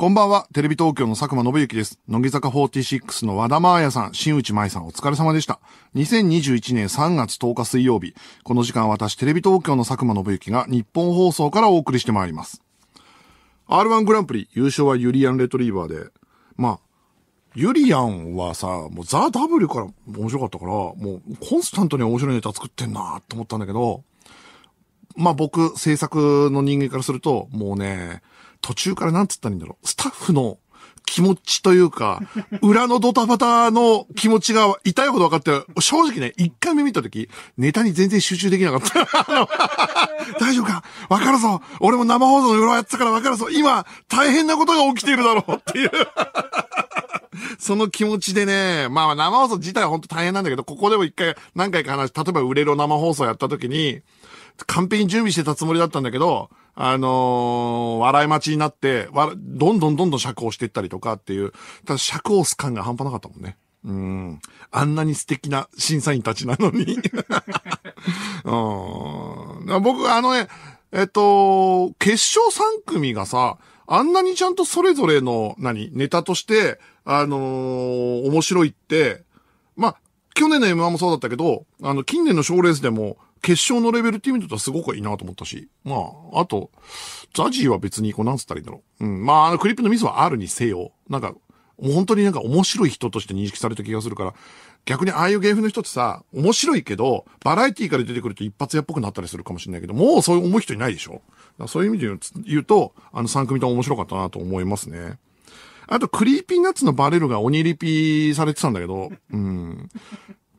こんばんは、テレビ東京の佐久間信之です。乃木坂46の和田真彩さん、新内舞さんお疲れ様でした。2021年3月10日水曜日、この時間私テレビ東京の佐久間信之が日本放送からお送りしてまいります。R1 グランプリ優勝はユリアンレトリーバーで、まあ、ユリアンはさ、もうザ・ W から面白かったから、もうコンスタントに面白いネタ作ってんなと思ったんだけど、まあ僕、制作の人間からすると、もうね、途中からなんつったらいいんだろう。スタッフの気持ちというか、裏のドタバタの気持ちが痛いほど分かって、正直ね、一回目見たとき、ネタに全然集中できなかった。大丈夫か分かるぞ俺も生放送の裏やってたから分かるぞ今、大変なことが起きているだろうっていうその気持ちでね、まあ生放送自体は本当大変なんだけど、ここでも一回何回か話、例えば売れる生放送やった時に、完璧に準備してたつもりだったんだけど、あのー、笑い待ちになって、わ、どんどんどんどん尺をしていったりとかっていう、ただ尺をす感が半端なかったもんね。うん。あんなに素敵な審査員たちなのに。うん。僕、あのね、えっと、決勝3組がさ、あんなにちゃんとそれぞれの、何、ネタとして、あのー、面白いって、まあ、去年の M1 もそうだったけど、あの、近年の賞レースでも、決勝のレベルっていう意味だとすごくいいなと思ったし。まあ、あと、ザジーは別にこうなんつったらいいんだろう。うん。まあ、クリップのミスはあるにせよ。なんか、もう本当になんか面白い人として認識された気がするから、逆にああいう芸風の人ってさ、面白いけど、バラエティから出てくると一発屋っぽくなったりするかもしれないけど、もうそういう思う人いないでしょそういう意味で言うと、あの3組とも面白かったなと思いますね。あと、クリーピーナッツのバレルが鬼リピーされてたんだけど、うん。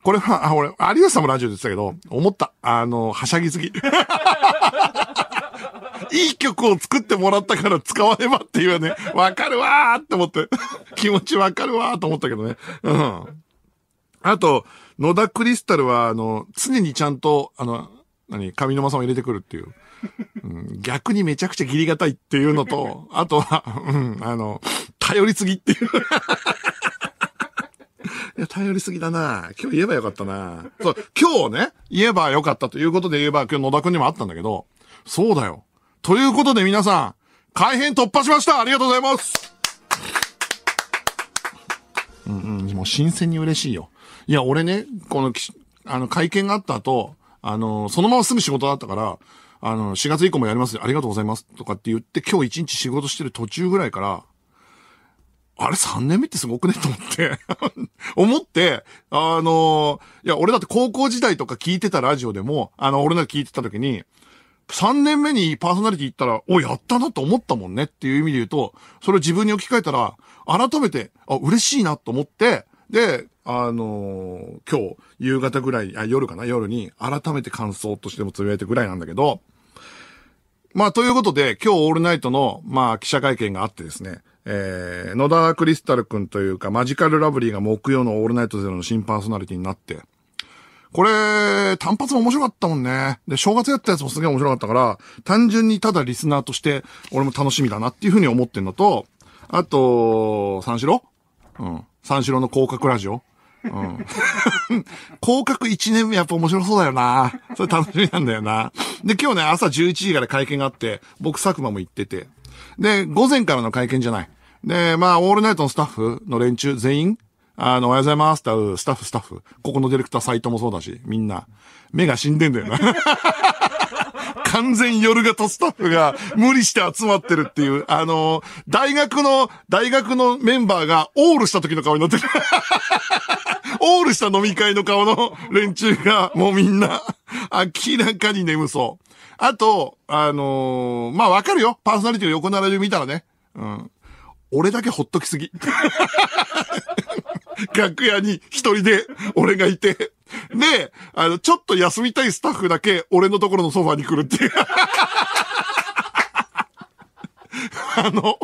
これは、あ、俺、有吉さんもラジオで言ってたけど、思った。あの、はしゃぎすぎ。いい曲を作ってもらったから使わねばっていうね、わかるわーって思って、気持ちわかるわーと思ったけどね。うん。あと、野田クリスタルは、あの、常にちゃんと、あの、何、上沼さんを入れてくるっていう。逆にめちゃくちゃギリがたいっていうのと、あとは、うん、あの、頼りすぎっていう。いや、頼りすぎだな今日言えばよかったなそう、今日ね、言えばよかったということで言えば、今日野田くんにもあったんだけど、そうだよ。ということで皆さん、改編突破しましたありがとうございますうんうん、もう新鮮に嬉しいよ。いや、俺ね、この、あの、会見があった後、あの、そのまますぐ仕事だったから、あの、4月以降もやりますありがとうございますとかって言って、今日一日仕事してる途中ぐらいから、あれ3年目ってすごくね と思って思って、あのいや、俺だって高校時代とか聞いてたラジオでも、あの、俺の聞いてた時に、3年目にパーソナリティ行ったら、お、やったなと思ったもんねっていう意味で言うと、それを自分に置き換えたら、改めて、あ、嬉しいなと思って、で、あのー、今日、夕方ぐらい、あ、夜かな、夜に、改めて感想としてもつぶやいてぐらいなんだけど、まあ、ということで、今日オールナイトの、まあ、記者会見があってですね、えー、野田クリスタルくんというか、マジカルラブリーが木曜のオールナイトゼロの新パーソナリティになって、これ、単発も面白かったもんね。で、正月やったやつもすげえ面白かったから、単純にただリスナーとして、俺も楽しみだなっていうふうに思ってんのと、あと、三四郎うん。三四郎の広角ラジオうん。広角1年目やっぱ面白そうだよな。それ楽しみなんだよな。で、今日ね、朝11時から会見があって、僕、佐久間も行ってて。で、午前からの会見じゃない。で、まあ、オールナイトのスタッフの連中全員、あの、おはようございますってスタッフ、スタッフ。ここのディレクター、サイトもそうだし、みんな。目が死んでんだよな。完全夜型スタッフが無理して集まってるっていう、あの、大学の、大学のメンバーがオールした時の顔になってる。オールした飲み会の顔の連中が、もうみんな、明らかに眠そう。あと、あのー、まあ、わかるよ。パーソナリティの横並び見たらね。うん。俺だけほっときすぎ。楽屋に一人で俺がいて。で、あの、ちょっと休みたいスタッフだけ俺のところのソファに来るっていう。あの、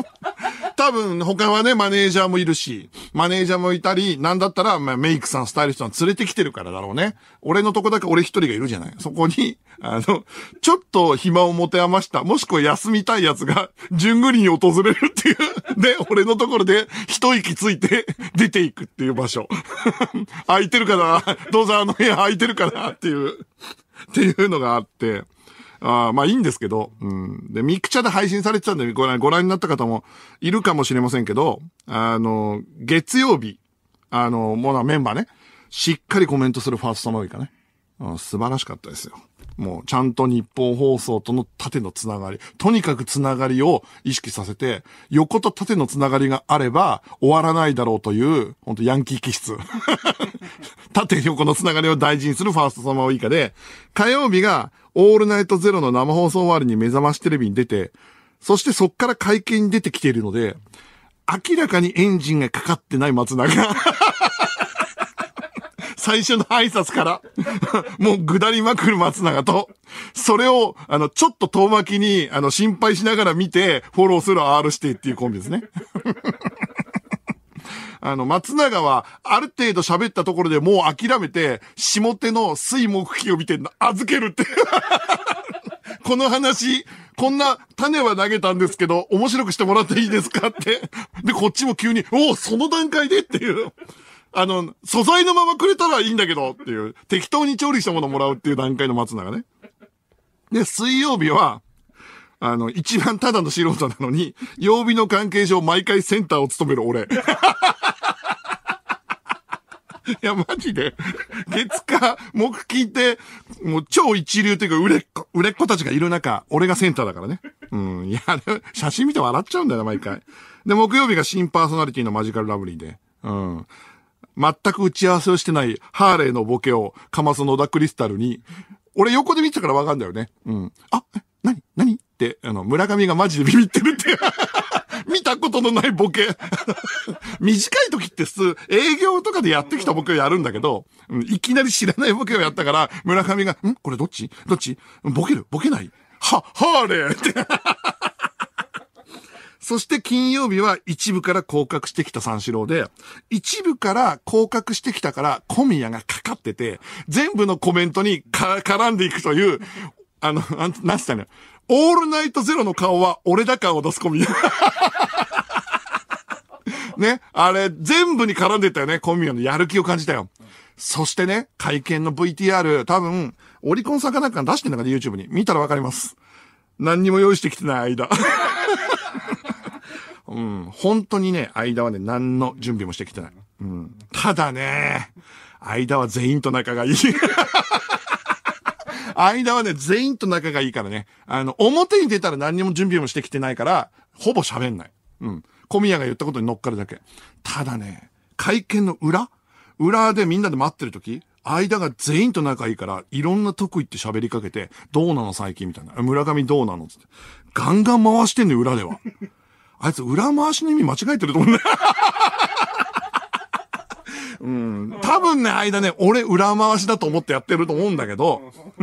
多分他はね、マネージャーもいるし、マネージャーもいたり、なんだったら、まあ、メイクさん、スタイリストさん連れてきてるからだろうね。俺のとこだけ俺一人がいるじゃない。そこに、あの、ちょっと暇を持て余した、もしくは休みたい奴が、順繰りに訪れるっていう。で、俺のところで一息ついて出ていくっていう場所。空いてるから、どうぞあの部屋空いてるからっていう、っていうのがあって。あまあいいんですけど、うん。で、ミクチャで配信されてたんで、ご覧ご覧になった方もいるかもしれませんけど、あの、月曜日、あの、もうメンバーね、しっかりコメントするファーストマウイカね。うん、素晴らしかったですよ。もうちゃんと日本放送との縦のつながり、とにかくつながりを意識させて、横と縦のつながりがあれば終わらないだろうという、本当ヤンキー気質。縦横のつながりを大事にするファーストサマーウイカで、火曜日がオールナイトゼロの生放送終わりに目覚ましテレビに出て、そしてそっから会見に出てきているので、明らかにエンジンがかかってない松永。最初の挨拶からもう下りまくる松永と、それを、あの、ちょっと遠巻きに、あの、心配しながら見て、フォローする R してっていうコンビですねあの、松永は、ある程度喋ったところでもう諦めて、下手の水木器を見て、預けるって。この話、こんな種は投げたんですけど、面白くしてもらっていいですかって。で、こっちも急に、おお、その段階でっていう。あの、素材のままくれたらいいんだけどっていう、適当に調理したものもらうっていう段階の松永ね。で、水曜日は、あの、一番ただの素人なのに、曜日の関係上毎回センターを務める俺。いや、マジで。月火、木金って、もう超一流というか、売れっ子、売れっ子たちがいる中、俺がセンターだからね。うん。いや、写真見て笑っちゃうんだよな、毎回。で、木曜日が新パーソナリティのマジカルラブリーで。うん。全く打ち合わせをしてないハーレーのボケをかます野田クリスタルに、俺横で見てたからわかんだよね。うん。あ、何何、あの、村上がマジでビビってるって 見たことのないボケ 短い時って普通、営業とかでやってきたボケをやるんだけど、いきなり知らないボケをやったから、村上が、んこれどっちどっちボケるボケないは、はーれーって そして金曜日は一部から降格してきた三四郎で、一部から降格してきたから小宮がかかってて、全部のコメントに絡んでいくという、あの、なんつったのオールナイトゼロの顔は俺だ感を出すコミ。ね、あれ、全部に絡んでたよね、コンビのやる気を感じたよ。そしてね、会見の VTR、多分、オリコンサんかなんか出してんのかね、YouTube に。見たらわかります。何にも用意してきてない間。うん、本当にね、間はね、何の準備もしてきてない。うん。ただね、間は全員と仲がいい。間はね、全員と仲がいいからね、あの、表に出たら何にも準備もしてきてないから、ほぼ喋んない。うん。小宮が言ったことに乗っかるだけ。ただね、会見の裏裏でみんなで待ってる時間が全員と仲いいから、いろんな得意って喋りかけて、どうなの最近みたいな。村上どうなのつって。ガンガン回してんね、裏では。あいつ裏回しの意味間違えてると思うんだよ。うん。多分ね、間ね、俺裏回しだと思ってやってると思うんだけど、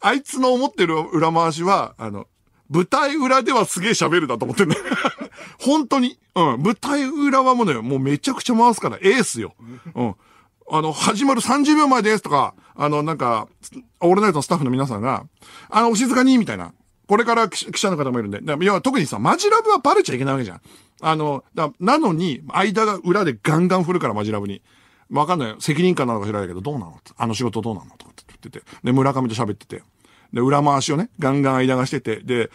あいつの思ってる裏回しは、あの、舞台裏ではすげえ喋るだと思ってんだ、ね、本当に。うん。舞台裏はもうね、もうめちゃくちゃ回すから、エースよ。うん。あの、始まる30秒前ですとか、あの、なんか、オールナイトのスタッフの皆さんが、あの、お静かに、みたいな。これから記者の方もいるんで。いや、特にさ、マジラブはバレちゃいけないわけじゃん。あの、だなのに、間が裏でガンガン振るから、マジラブに。わかんない。責任感なのか知らないけど、どうなのあの仕事どうなのとかって言ってて。で、村上と喋ってて。で、裏回しをね、ガンガン間がしてて、で、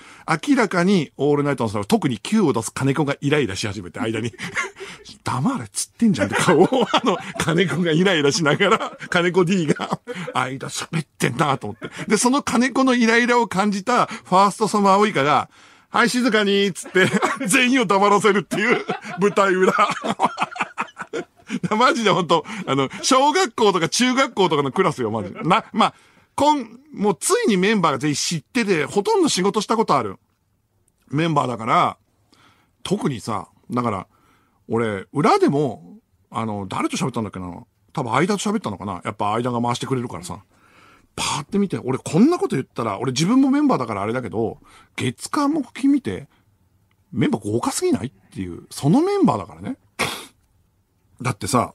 明らかにオールナイトのさ、特に Q を出す金子がイライラし始めて、間に 黙れ、つってんじゃんって顔を、あの、金子がイライラしながら、金子 D が、間喋ってんなと思って。で、その金子のイライラを感じた、ファーストサマーオイカが、はい、静かにーっつって、全員を黙らせるっていう、舞台裏。マジで本当あの、小学校とか中学校とかのクラスよ、マジで。な、まあ、今、もうついにメンバーが全員知ってて、ほとんど仕事したことあるメンバーだから、特にさ、だから、俺、裏でも、あの、誰と喋ったんだっけな多分、間と喋ったのかなやっぱ、間が回してくれるからさ。パーって見て、俺こんなこと言ったら、俺自分もメンバーだからあれだけど、月間も君見て、メンバー豪華すぎないっていう、そのメンバーだからね。だってさ、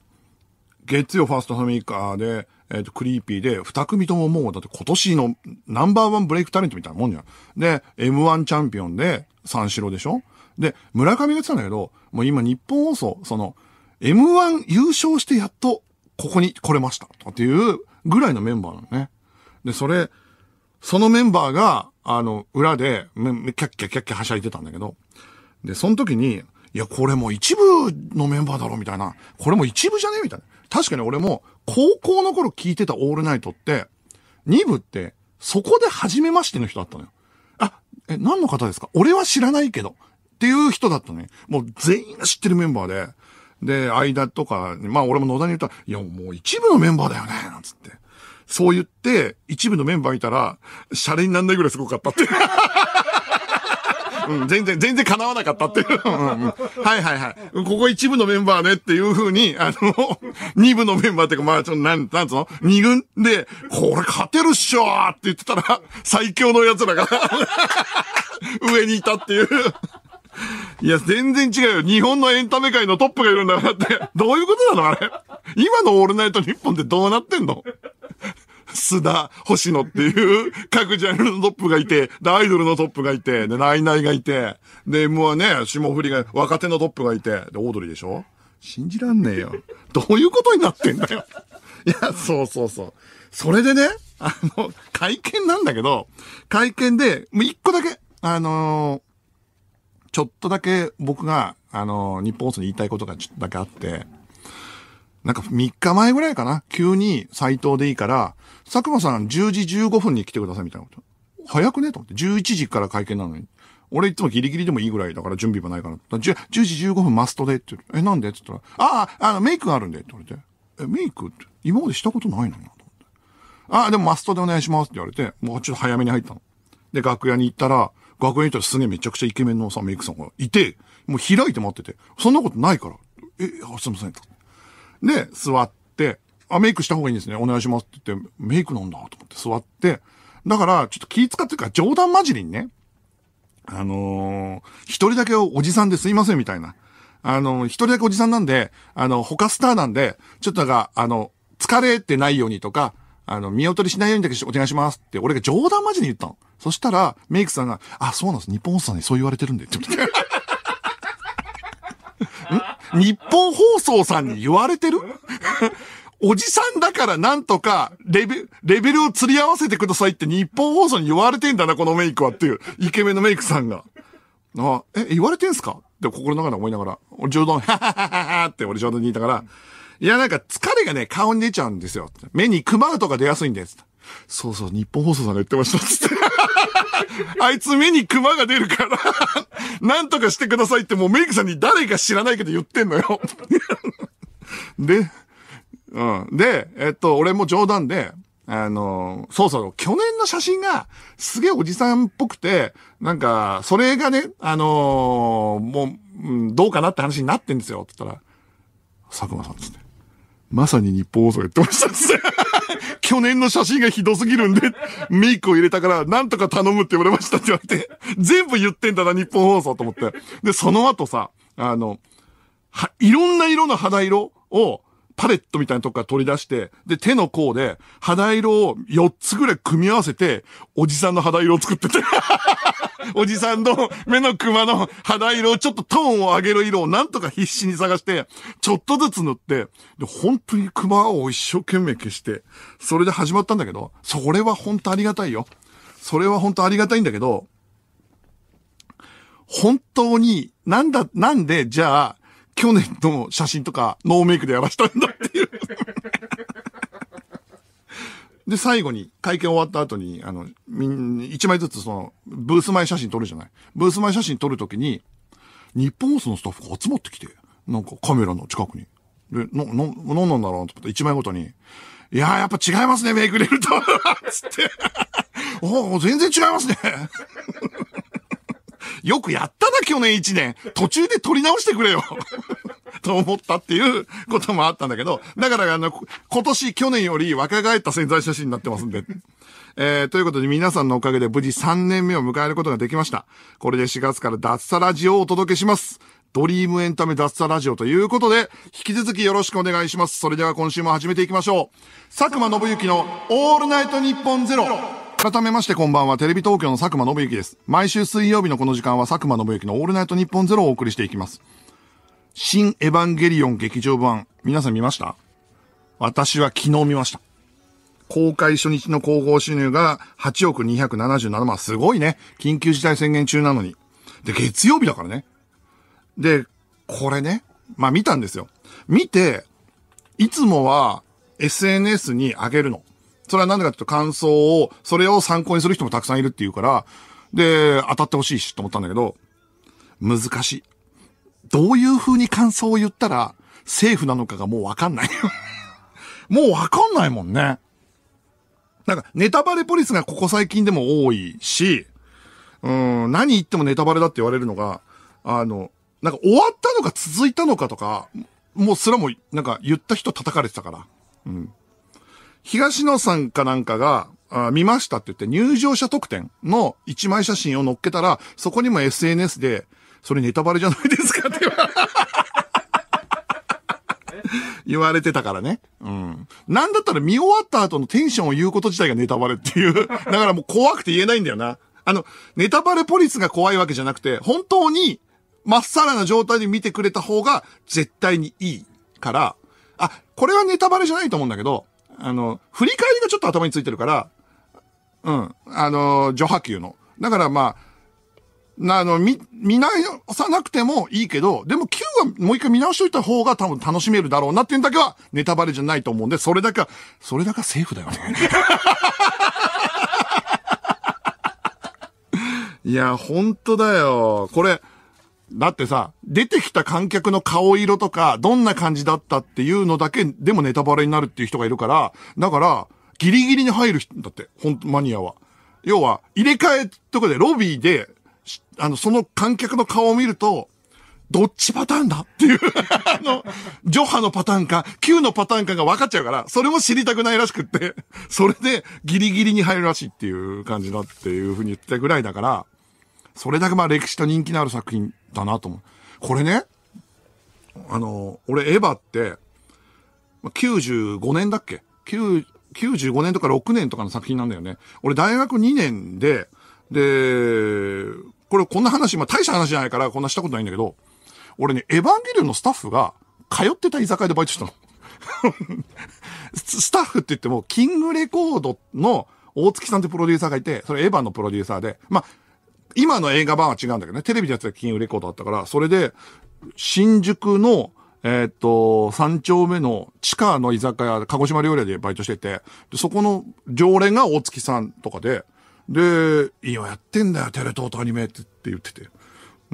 月曜ファーストファミリーカーで、えっ、ー、と、クリーピーで、二組とももう、だって今年のナンバーワンブレイクタレントみたいなもんじゃん。で、M1 チャンピオンで、三四郎でしょで、村上が言ってたんだけど、もう今日本放送、その、M1 優勝してやっと、ここに来れました。とかっていうぐらいのメンバーなのね。で、それ、そのメンバーが、あの、裏で、キャッキャキャッキャはしゃいでたんだけど、で、その時に、いや、これも一部のメンバーだろ、みたいな。これも一部じゃねみたいな。確かに俺も、高校の頃聞いてたオールナイトって、2部って、そこで初めましての人だったのよ。あ、え、何の方ですか俺は知らないけど。っていう人だったね。もう全員が知ってるメンバーで。で、間とか、まあ俺も野田に言ったら、いやもう一部のメンバーだよね、なんつって。そう言って、一部のメンバーいたら、シャレになんないぐらいすごかったって。うん、全然、全然叶わなかったっていう。うんうん、はいはいはい。ここ一部のメンバーねっていう風に、あの、二部のメンバーっていうか、まあ、ちょっと、なん、なんつうの二軍で、これ勝てるっしょーって言ってたら、最強の奴らが上にいたっていう。いや、全然違うよ。日本のエンタメ界のトップがいるんだからって。どういうことなのあれ。今のオールナイト日本ってどうなってんの須田、星野っていう、各ジャンルのトップがいて、で、アイドルのトップがいて、で、ナイナイがいて、で、もうね、霜降りが、若手のトップがいて、で、オードリーでしょ信じらんねえよ。どういうことになってんだよ。いや、そうそうそう。それでね、あの、会見なんだけど、会見で、もう一個だけ、あのー、ちょっとだけ僕が、あのー、日本放送に言いたいことがちょっとだけあって、なんか3日前ぐらいかな、急に斎藤でいいから、佐久間さん10時15分に来てくださいみたいなこと。早くねと思って。11時から会見なのに。俺いつもギリギリでもいいぐらいだから準備もないから。から 10, 10時15分マストでって言う。え、なんでって言ったら、ああ、あの、メイクがあるんでって言われて。え、メイクって今までしたことないのになと思って。ああ、でもマストでお願いしますって言われて、もうちょっと早めに入ったの。で、楽屋に行ったら、楽屋に行ったらすげえめちゃくちゃイケメンのさ、メイクさんがいて、もう開いて待ってて、そんなことないから。え、あすいません。で、座って、あ、メイクした方がいいんですね。お願いしますって言って、メイクなんだと思って座って、だから、ちょっと気使ってるから冗談交じりにね、あのー、一人だけおじさんですいませんみたいな。あのー、一人だけおじさんなんで、あの、他スターなんで、ちょっとなんか、あの、疲れてないようにとか、あの、見劣りしないようにだけお願いしますって、俺が冗談交じりに言ったの。そしたら、メイクさんが、あ、そうなんです。日本放送さんにそう言われてるんで、って言って。日本放送さんに言われてるおじさんだからなんとか、レベ、レベルを釣り合わせてくださいって日本放送に言われてんだな、このメイクはっていう、イケメンのメイクさんが。あえ、言われてんすかって心の中で思いながら、俺冗談、ははははって俺冗談に言いたから、いや、なんか疲れがね、顔に出ちゃうんですよ。目にクマウとか出やすいんです。そうそう、日本放送さんが言ってました。つって。あいつ目にクマが出るからなんとかしてくださいってもうメイクさんに誰か知らないけど言ってんのよで、うん。で、えっと、俺も冗談で、あの、そうそう、去年の写真が、すげえおじさんっぽくて、なんか、それがね、あのー、もう、うん、どうかなって話になってんですよ、って言ったら、佐久間さんつって、まさに日本放送やってましたっって。去年の写真がひどすぎるんで、メイクを入れたから、なんとか頼むって言われましたって言われて、全部言ってんだな、日本放送と思って。で、その後さ、あの、は、いろんな色の肌色を、パレットみたいなとこから取り出して、で、手の甲で、肌色を4つぐらい組み合わせて、おじさんの肌色を作ってて おじさんの目のクマの肌色をちょっとトーンを上げる色をなんとか必死に探して、ちょっとずつ塗って、で、本当にクマを一生懸命消して、それで始まったんだけど、それは本当ありがたいよ。それは本当ありがたいんだけど、本当に、なんだ、なんで、じゃあ、去年の写真とかノーメイクでやらしたんだっていう で、最後に、会見終わった後に、あの、みん、一枚ずつその、ブース前写真撮るじゃない。ブース前写真撮るときに、日本放送のスタッフが集まってきて、なんかカメラの近くに。で、な、な、なんなんだろうと思った一枚ごとに、いやーやっぱ違いますね、メイクレルと つって。お全然違いますねよくやったな、去年1年。途中で撮り直してくれよ。と思ったっていうこともあったんだけど、だからあの、今年、去年より若返った潜在写真になってますんで。えー、ということで皆さんのおかげで無事3年目を迎えることができました。これで4月から脱サラジオをお届けします。ドリームエンタメ脱サラジオということで、引き続きよろしくお願いします。それでは今週も始めていきましょう。佐久間信之のオールナイトニッポンゼロ改めましてこんばんは、テレビ東京の佐久間信之です。毎週水曜日のこの時間は佐久間信之のオールナイトニッポンゼロをお送りしていきます。新エヴァンゲリオン劇場版、皆さん見ました私は昨日見ました。公開初日の広報収入が8億277万。すごいね。緊急事態宣言中なのに。で、月曜日だからね。で、これね。まあ見たんですよ。見て、いつもは SNS に上げるの。それはなんでかっていうと感想を、それを参考にする人もたくさんいるっていうから、で、当たってほしいしと思ったんだけど、難しい。どういう風に感想を言ったら、セーフなのかがもうわかんない もうわかんないもんね。なんか、ネタバレポリスがここ最近でも多いし、うん、何言ってもネタバレだって言われるのが、あの、なんか終わったのか続いたのかとか、もうすらも、なんか言った人叩かれてたから。うん。東野さんかなんかが、あ見ましたって言って入場者特典の一枚写真を載っけたら、そこにも SNS で、それネタバレじゃないですかって 言われてたからね。うん。なんだったら見終わった後のテンションを言うこと自体がネタバレっていう。だからもう怖くて言えないんだよな。あの、ネタバレポリスが怖いわけじゃなくて、本当に、まっさらな状態で見てくれた方が絶対にいいから、あ、これはネタバレじゃないと思うんだけど、あの、振り返りがちょっと頭についてるから、うん、あの、序波球の。だからまあ、な、あの、見、見直さなくてもいいけど、でも Q はもう一回見直しといた方が多分楽しめるだろうなっていうんだけはネタバレじゃないと思うんで、それだけは、それだけはセーフだよね。いや、ほんとだよ。これ、だってさ、出てきた観客の顔色とか、どんな感じだったっていうのだけでもネタバレになるっていう人がいるから、だから、ギリギリに入る人だって、ほんとマニアは。要は、入れ替えとかでロビーで、あの、その観客の顔を見ると、どっちパターンだっていう あの、ジョハのパターンか、Q のパターンかが分かっちゃうから、それも知りたくないらしくって、それでギリギリに入るらしいっていう感じだっていうふうに言ったぐらいだから、それだけまあ歴史と人気のある作品だなと思う。これね、あの、俺エヴァって、95年だっけ ?95 年とか6年とかの作品なんだよね。俺大学2年で、で、これこんな話、まあ、大した話じゃないからこんなしたことないんだけど、俺ね、エヴァンゲリオンのスタッフが通ってた居酒屋でバイトしたの。スタッフって言っても、キングレコードの大月さんってプロデューサーがいて、それエヴァのプロデューサーで、まあ、今の映画版は違うんだけどね、テレビでやってた金融レコードあったから、それで、新宿の、えー、っと、三丁目の地下の居酒屋、鹿児島料理屋でバイトしてて、でそこの常連が大月さんとかで、で、今やってんだよ、テレ東とアニメって言ってて。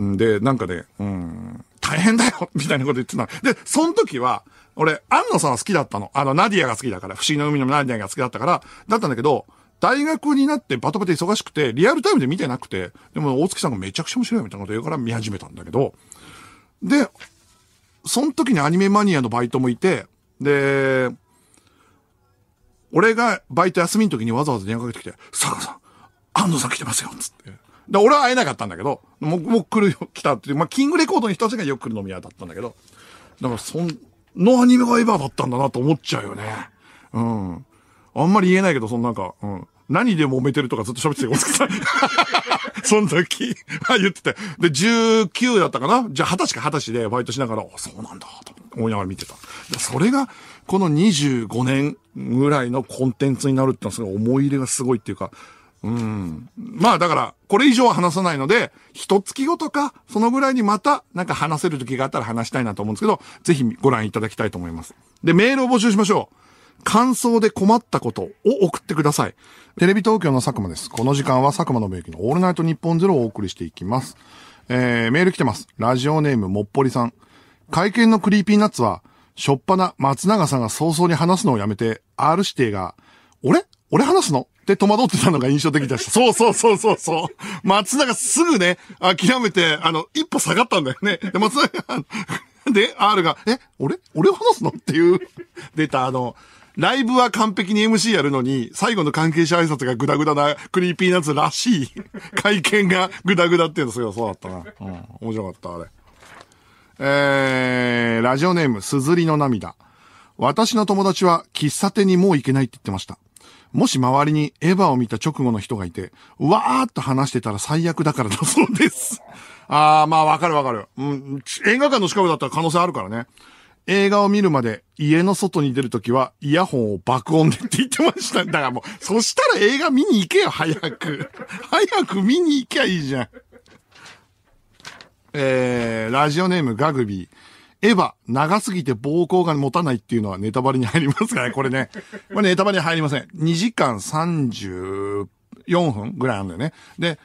んで、なんかね、うん、大変だよ みたいなこと言ってた。で、その時は、俺、安野さんは好きだったの。あの、ナディアが好きだから、不思議の海のナディアが好きだったから、だったんだけど、大学になってバタバタ忙しくて、リアルタイムで見てなくて、でも大月さんがめちゃくちゃ面白いみたいなこと言うから見始めたんだけど、で、その時にアニメマニアのバイトもいて、で、俺がバイト休みの時にわざわざ電話かけてきて、佐賀さん、安藤さん来てますよ、つって。で、俺は会えなかったんだけど、もう、もう来るよ、来たっていう、まあ、キングレコードに人たちがよく来る飲み屋だったんだけど、だから、そん、のアニメがエヴァだったんだなと思っちゃうよね。うん。あんまり言えないけど、そのなんか、うん。何で揉めてるとかずっと喋ってた大月さ ん。その時、あ、言ってて。で、19だったかなじゃあ、20歳か20歳でバイトしながら、そうなんだ、と思いながら見てた。それが、この25年ぐらいのコンテンツになるってのは、すごい思い入れがすごいっていうか、うん。まあだから、これ以上は話さないので、一月ごとか、そのぐらいにまた、なんか話せる時があったら話したいなと思うんですけど、ぜひご覧いただきたいと思います。で、メールを募集しましょう。感想で困ったことを送ってください。テレビ東京の佐久間です。この時間は佐久間の義のオールナイト日本ゼロをお送りしていきます。えー、メール来てます。ラジオネームもっぽりさん。会見のクリーピーナッツは、しょっぱな松永さんが早々に話すのをやめて、R 指定が、俺俺話すのって戸惑ってたのが印象的でした。そうそうそうそうそう。松永すぐね、諦めて、あの、一歩下がったんだよね。で、松永、で、R が、え、俺俺話すのっていう、出た、あの、ライブは完璧に MC やるのに、最後の関係者挨拶がグダグダな、クリーピーナッツらしい 会見がグダグダっていうのすごいそうだったな。うん。面白かった、あれ。えー、ラジオネーム、すずりの涙。私の友達は喫茶店にもう行けないって言ってました。もし周りにエヴァを見た直後の人がいて、わーっと話してたら最悪だからだそうです。あー、まあわかるわかる。うん、映画館の近くだったら可能性あるからね。映画を見るまで家の外に出るときはイヤホンを爆音でって言ってました。だからもう、そしたら映画見に行けよ、早く。早く見に行きゃいいじゃん。えー、ラジオネームガグビー。エヴァ、長すぎて膀胱が持たないっていうのはネタバレに入りますからね、これね。これネタバレに入りません。2時間34分ぐらいあるんだよね。で、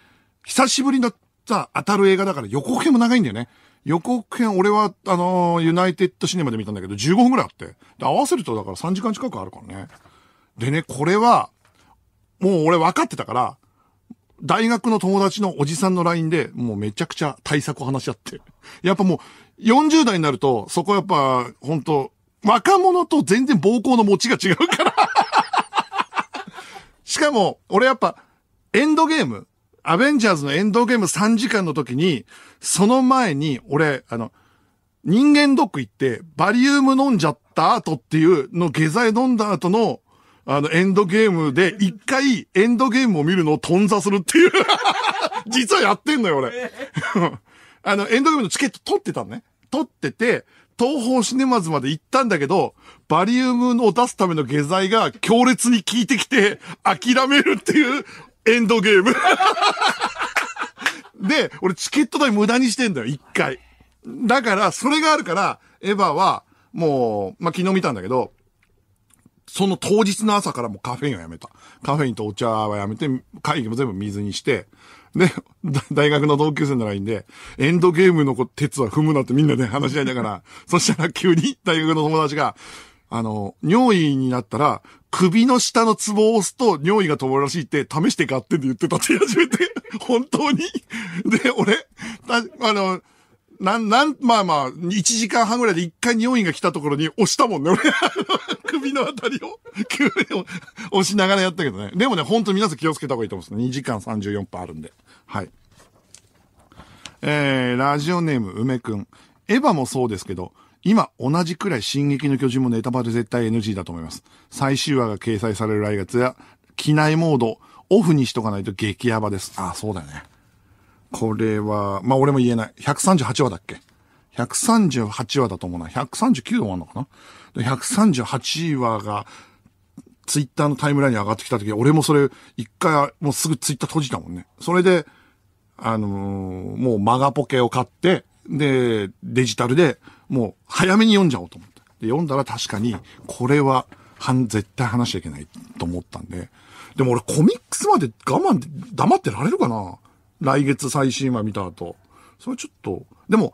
久しぶりのさ、当たる映画だから横告も長いんだよね。予告編、俺は、あのー、ユナイテッドシネマで見たんだけど、15分くらいあって。で、合わせるとだから3時間近くあるからね。でね、これは、もう俺分かってたから、大学の友達のおじさんの LINE で、もうめちゃくちゃ対策を話し合って。やっぱもう、40代になると、そこやっぱ、本当若者と全然暴行の持ちが違うから しかも、俺やっぱ、エンドゲーム、アベンジャーズのエンドゲーム3時間の時に、その前に、俺、あの、人間ドック行って、バリウム飲んじゃった後っていうの、下剤飲んだ後の、あの、エンドゲームで、一回、エンドゲームを見るのを頓挫するっていう 実はやってんのよ、俺。あの、エンドゲームのチケット取ってたのね。取ってて、東方シネマズまで行ったんだけど、バリウムを出すための下剤が強烈に効いてきて、諦めるっていうエンドゲーム で、俺チケット代無駄にしてんだよ、一回。だから、それがあるから、エヴァは、もう、まあ、昨日見たんだけど、その当日の朝からもうカフェインはやめた。カフェインとお茶はやめて、会議も全部水にして、で、大学の同級生ならいいんで、エンドゲームの鉄は踏むなってみんなで話し合いながら、そしたら急に大学の友達が、あの、尿意になったら、首の下のツボを押すと尿意が止まるらしいって、試してかってって言ってたって言い始めて、本当にで、俺、あの、なん、なん、まあまあ、1時間半ぐらいで1回尿意が来たところに押したもんね、俺。首のあたりを、急に押しながらやったけどね。でもね、ほんと皆さん気をつけた方がいいと思うんですね。2時間34分あるんで。はい。えー、ラジオネーム、梅くん。エヴァもそうですけど、今同じくらい進撃の巨人もネタバレ絶対 NG だと思います。最終話が掲載される来月や、機内モード、オフにしとかないと激ヤバです。あ、そうだよね。これは、まあ、俺も言えない。138話だっけ ?138 話だと思うな。139話あんのかな ?138 話が、ツイッターのタイムラインに上がってきた時、俺もそれ、一回、もうすぐツイッター閉じたもんね。それで、あのー、もうマガポケを買って、で、デジタルで、もう早めに読んじゃおうと思って。で、読んだら確かに、これは、はん、絶対話しちゃいけないと思ったんで。でも俺コミックスまで我慢で、黙ってられるかな来月最新話見た後。それちょっと、でも、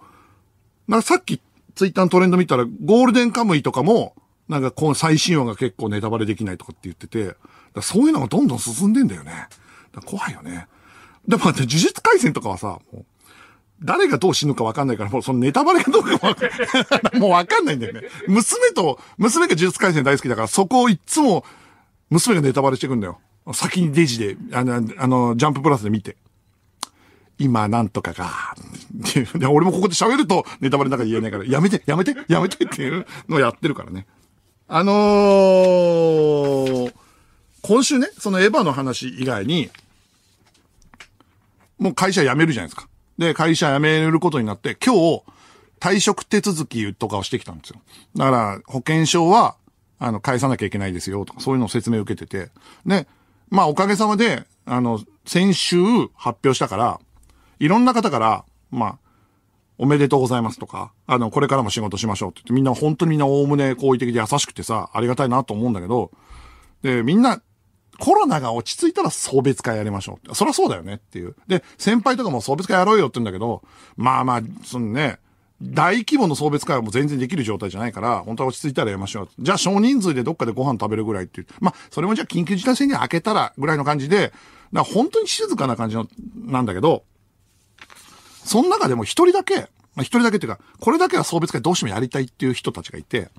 なんかさっきツイッターのトレンド見たら、ゴールデンカムイとかも、なんかこの最新話が結構ネタバレできないとかって言ってて、そういうのがどんどん進んでんだよね。怖いよね。でも、呪術改戦とかはさ、もう誰がどう死ぬかわかんないから、もうそのネタバレがどうかかんない。もうわかんないんだよね。娘と、娘が呪術改戦大好きだから、そこをいつも、娘がネタバレしてくんだよ。先にデジで、あの、あの、ジャンププラスで見て。今、なんとかが、で俺もここで喋ると、ネタバレなんか言えないから、やめて、やめて、やめてっていうのをやってるからね。あのー、今週ね、そのエヴァの話以外に、もう会社辞めるじゃないですか。で、会社辞めることになって、今日、退職手続きとかをしてきたんですよ。だから、保険証は、あの、返さなきゃいけないですよ、とか、そういうのを説明を受けてて。で、まあ、おかげさまで、あの、先週発表したから、いろんな方から、まあ、おめでとうございますとか、あの、これからも仕事しましょうって言って、みんな、本当にみんな、おおむね好意的で優しくてさ、ありがたいなと思うんだけど、で、みんな、コロナが落ち着いたら送別会やりましょう。そりゃそうだよねっていう。で、先輩とかも送別会やろうよって言うんだけど、まあまあ、そのね、大規模の送別会はもう全然できる状態じゃないから、本当は落ち着いたらやりましょう。じゃあ少人数でどっかでご飯食べるぐらいっていう。まあ、それもじゃあ緊急事態宣言開けたらぐらいの感じで、だ本当に静かな感じの、なんだけど、その中でも一人だけ、まあ一人だけっていうか、これだけは送別会どうしてもやりたいっていう人たちがいて、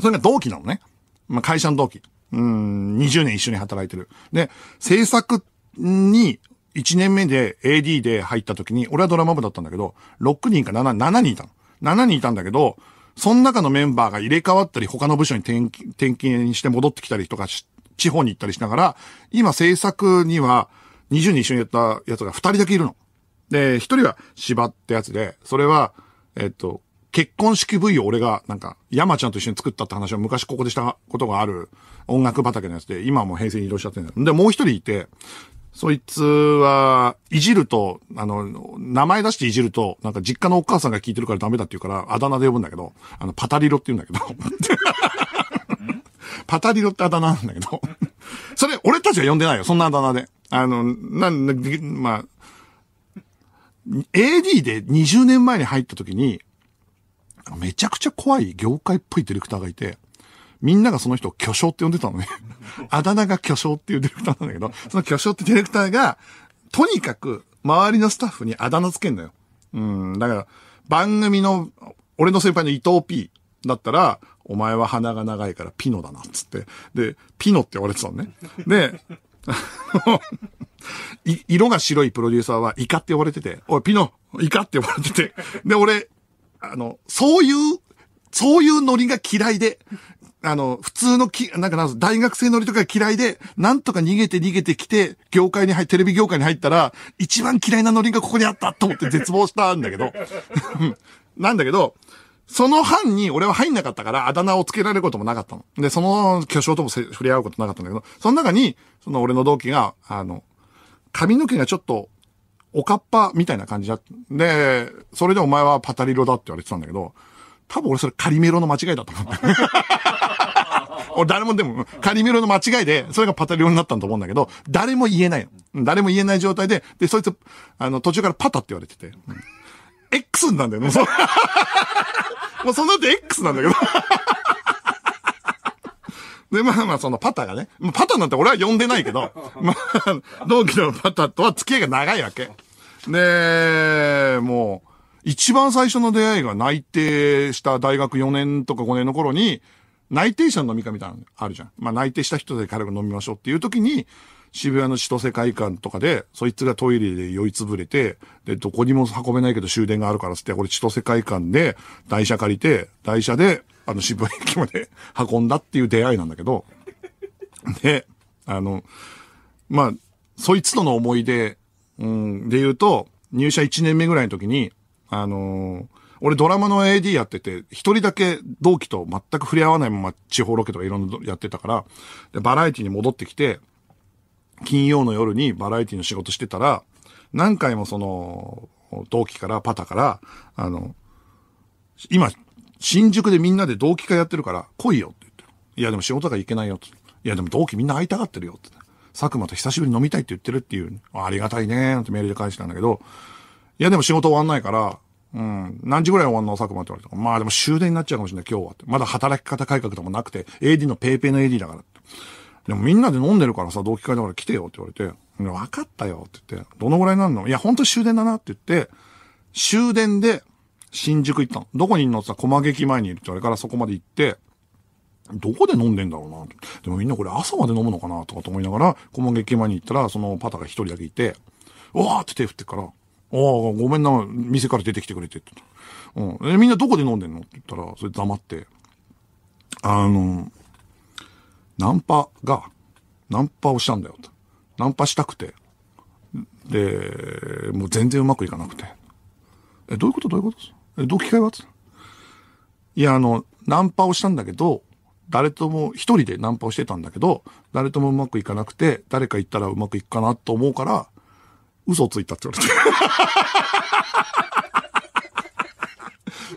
それが同期なのね。まあ会社の同期。うん、20年一緒に働いてる。で、制作に、1年目で AD で入った時に、俺はドラマ部だったんだけど、6人か7、7人いたの。7人いたんだけど、その中のメンバーが入れ替わったり、他の部署に転勤して戻ってきたりとかし、地方に行ったりしながら、今制作には20人一緒にやったやつが2人だけいるの。で、1人は芝ってやつで、それは、えっと、結婚式部位を俺が、なんか、山ちゃんと一緒に作ったって話を昔ここでしたことがある音楽畑のやつで、今はもう平成に移動しちゃってるんだで、もう一人いて、そいつは、いじると、あの、名前出していじると、なんか実家のお母さんが聞いてるからダメだって言うから、あだ名で呼ぶんだけど、あの、パタリロって言うんだけど。パタリロってあだ名なんだけど。それ、俺たちは呼んでないよ。そんなあだ名で。あの、なん、まあ、AD で20年前に入った時に、めちゃくちゃ怖い業界っぽいディレクターがいて、みんながその人を巨匠って呼んでたのね。あだ名が巨匠っていうディレクターなんだけど、その巨匠ってディレクターが、とにかく周りのスタッフにあだ名つけんのよ。うん、だから、番組の、俺の先輩の伊藤 P だったら、お前は鼻が長いからピノだな、つって。で、ピノって言われてたのね。で、色が白いプロデューサーはイカって呼ばれてて、おい、ピノ、イカって呼ばれてて。で、俺、あの、そういう、そういうノリが嫌いで、あの、普通のき、なんか大学生ノリとか嫌いで、なんとか逃げて逃げてきて、業界に入、テレビ業界に入ったら、一番嫌いなノリがここにあったと思って絶望したんだけど、なんだけど、その班に俺は入んなかったから、あだ名をつけられることもなかったの。で、その巨匠とも触れ合うことなかったんだけど、その中に、その俺の同期が、あの、髪の毛がちょっとおかっぱみたいな感じだった。で、それでお前はパタリロだって言われてたんだけど、多分俺それカリメロの間違いだと思った。俺誰もでも、カリメロの間違いで、それがパタリロになったんと思うんだけど、誰も言えないの。誰も言えない状態で、で、そいつ、あの、途中からパタって言われてて、X なんだよね、もうその 後 X なんだけどで、まあまあ、そのパタがね、パタなんて俺は呼んでないけど、まあ、同期のパタとは付き合いが長いわけ。で、もう、一番最初の出会いが内定した大学4年とか5年の頃に、内定者の飲み会みたいなのあるじゃん。まあ内定した人で彼が飲みましょうっていう時に、渋谷の千歳会館とかで、そいつがトイレで酔いつぶれて、で、どこにも運べないけど終電があるからつって、俺千歳会館で台車借りて、台車であの、渋谷駅まで運んだっていう出会いなんだけど、で、あの、まあ、そいつとの思い出、うん、で言うと、入社1年目ぐらいの時に、あのー、俺ドラマの AD やってて、一人だけ同期と全く触れ合わないまま地方ロケとかいろんなやってたから、で、バラエティに戻ってきて、金曜の夜にバラエティの仕事してたら、何回もその、同期からパタから、あの、今、新宿でみんなで同期会やってるから、来いよって言ってる。いや、でも仕事が行けないよって。いや、でも同期みんな会いたがってるよって。佐久間と久しぶりに飲みたいって言ってるっていう、ね、ありがたいねーってメールで返したんだけど、いや、でも仕事終わんないから、うん、何時ぐらい終わんの佐久間って言われたまあでも終電になっちゃうかもしれない、今日はって。まだ働き方改革でもなくて、AD のペーペーの AD だからって。でもみんなで飲んでるからさ、同期会だから来てよって言われて、分かったよって言って、どのぐらいになるのいや、ほんと終電だなって言って、終電で新宿行ったの。どこにいるのって言駒劇前にいるって言われからそこまで行って、どこで飲んでんだろうなでもみんなこれ朝まで飲むのかなとかと思いながら、駒劇前に行ったら、そのパタが一人だけいて、わーって手振ってから、ああ、ごめんな、店から出てきてくれてってうん。みんなどこで飲んでんのって言ったら、それ黙って、あの、ナンパが、ナンパをしたんだよと。ナンパしたくて。で、もう全然うまくいかなくて。え、どういうことどういうことです同期会はいや、あの、ナンパをしたんだけど、誰とも、一人でナンパをしてたんだけど、誰ともうまくいかなくて、誰か行ったらうまくいくかなと思うから、嘘ついたって言われて。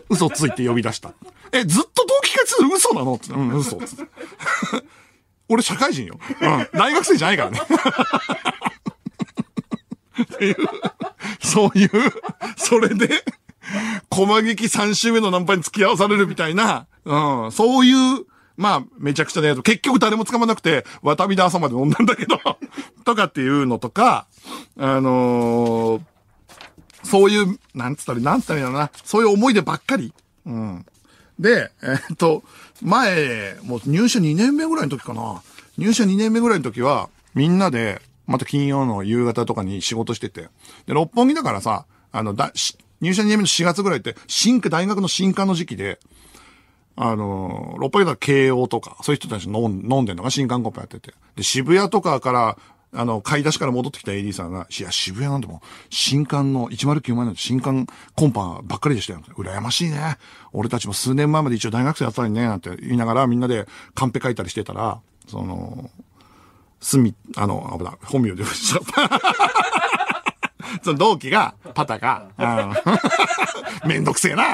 嘘ついて呼び出した。え、ずっと同期会つ嘘なのって。うん、嘘。俺社会人よ。うん。大学生じゃないからね。っていう、そういう、それで、間劇3周目のナンパに付き合わされるみたいな、うん、そういう、まあ、めちゃくちゃね。結局誰も捕まなくて、渡びで朝まで飲んだんだけど とかっていうのとか、あのー、そういう、なんつったり、なんつったりだな、そういう思い出ばっかり。うん。で、えー、っと、前、もう入社2年目ぐらいの時かな。入社2年目ぐらいの時は、みんなで、また金曜の夕方とかに仕事してて。で、六本木だからさ、あの、だ、入社2年目の4月ぐらいって、新大学の新刊の時期で、あの、六本木だ慶応とか、そういう人たち飲んでんのが新刊コンパやってて。で、渋谷とかから、あの、買い出しから戻ってきた AD さんが、いや、渋谷なんてもう、新刊の、109万円の新刊コンパばっかりでしたよ。羨ましいね。俺たちも数年前まで一応大学生やったのにね、なんて言いながらみんなでカンペ書いたりしてたら、その、すみ、あの、危ない。本名ちゃった。その同期が、パタが、めんどくせえな。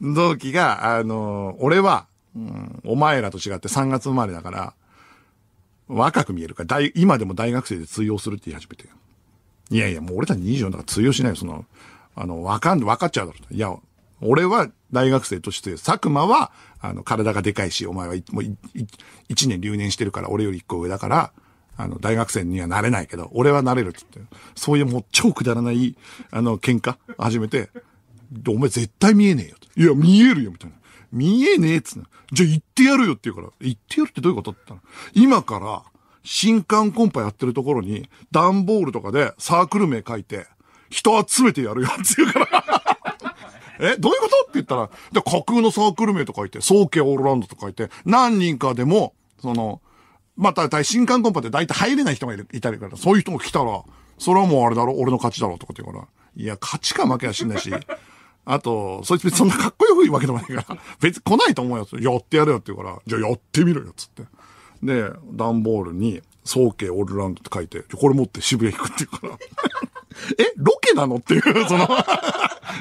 同期が、あの、俺は、うん、お前らと違って3月生まれだから、若く見えるから今でも大学生で通用するって言い始めて。いやいや、もう俺たち24だから通用しないよ、その、あの、わかん、わかっちゃうだろう。いや、俺は大学生として、佐久間は、あの、体がでかいし、お前はもう一年留年してるから、俺より一個上だから、あの、大学生にはなれないけど、俺はなれるって言って、そういうもう超くだらない、あの、喧嘩始めて、お前絶対見えねえよ。いや、見えるよ、みたいな。見えねえっつうの。じゃあ行ってやるよって言うから、行ってやるってどういうことって言ったの。今から、新刊コンパやってるところに、段ボールとかでサークル名書いて、人集めてやるよって言うから え、どういうことって言ったら、で、架空のサークル名と書いて、総家オールランドと書いて、何人かでも、その、まあ、た、あ、新刊コンパって大体入れない人がいるいたりから、そういう人も来たら、それはもうあれだろ、俺の勝ちだろ、とかって言うから。いや、勝ちか負けはしんないし、あと、そいつ別にそんなかっこよいわけでもないから、別に来ないと思うよ、やってやるよって言うから、じゃあやってみろよ、つって。で、段ボールに、総計オールラウンドって書いて、これ持って渋谷行くって言うから。えロケなのっていう、その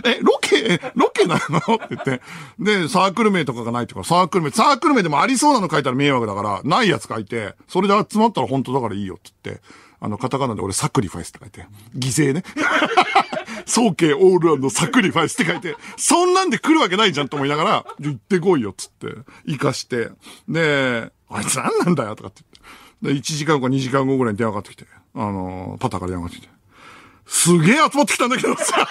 え、ロケ、ロケなのって言って。で、サークル名とかがないとか、サークル名、サークル名でもありそうなの書いたら迷惑だから、ないやつ書いて、それで集まったら本当だからいいよって言って、あの、カタカナで俺サクリファイスって書いて、犠牲ね。総 計オールアンドサクリファイスって書いて、そんなんで来るわけないじゃんと思いながら、行ってこいよっつって、行かして、で、あいつ何なんだよとかって言って。で、1時間後か2時間後ぐらいに電話かかってきて、あのー、パタから電話がかってきて。すげえ集まってきたんだけどさ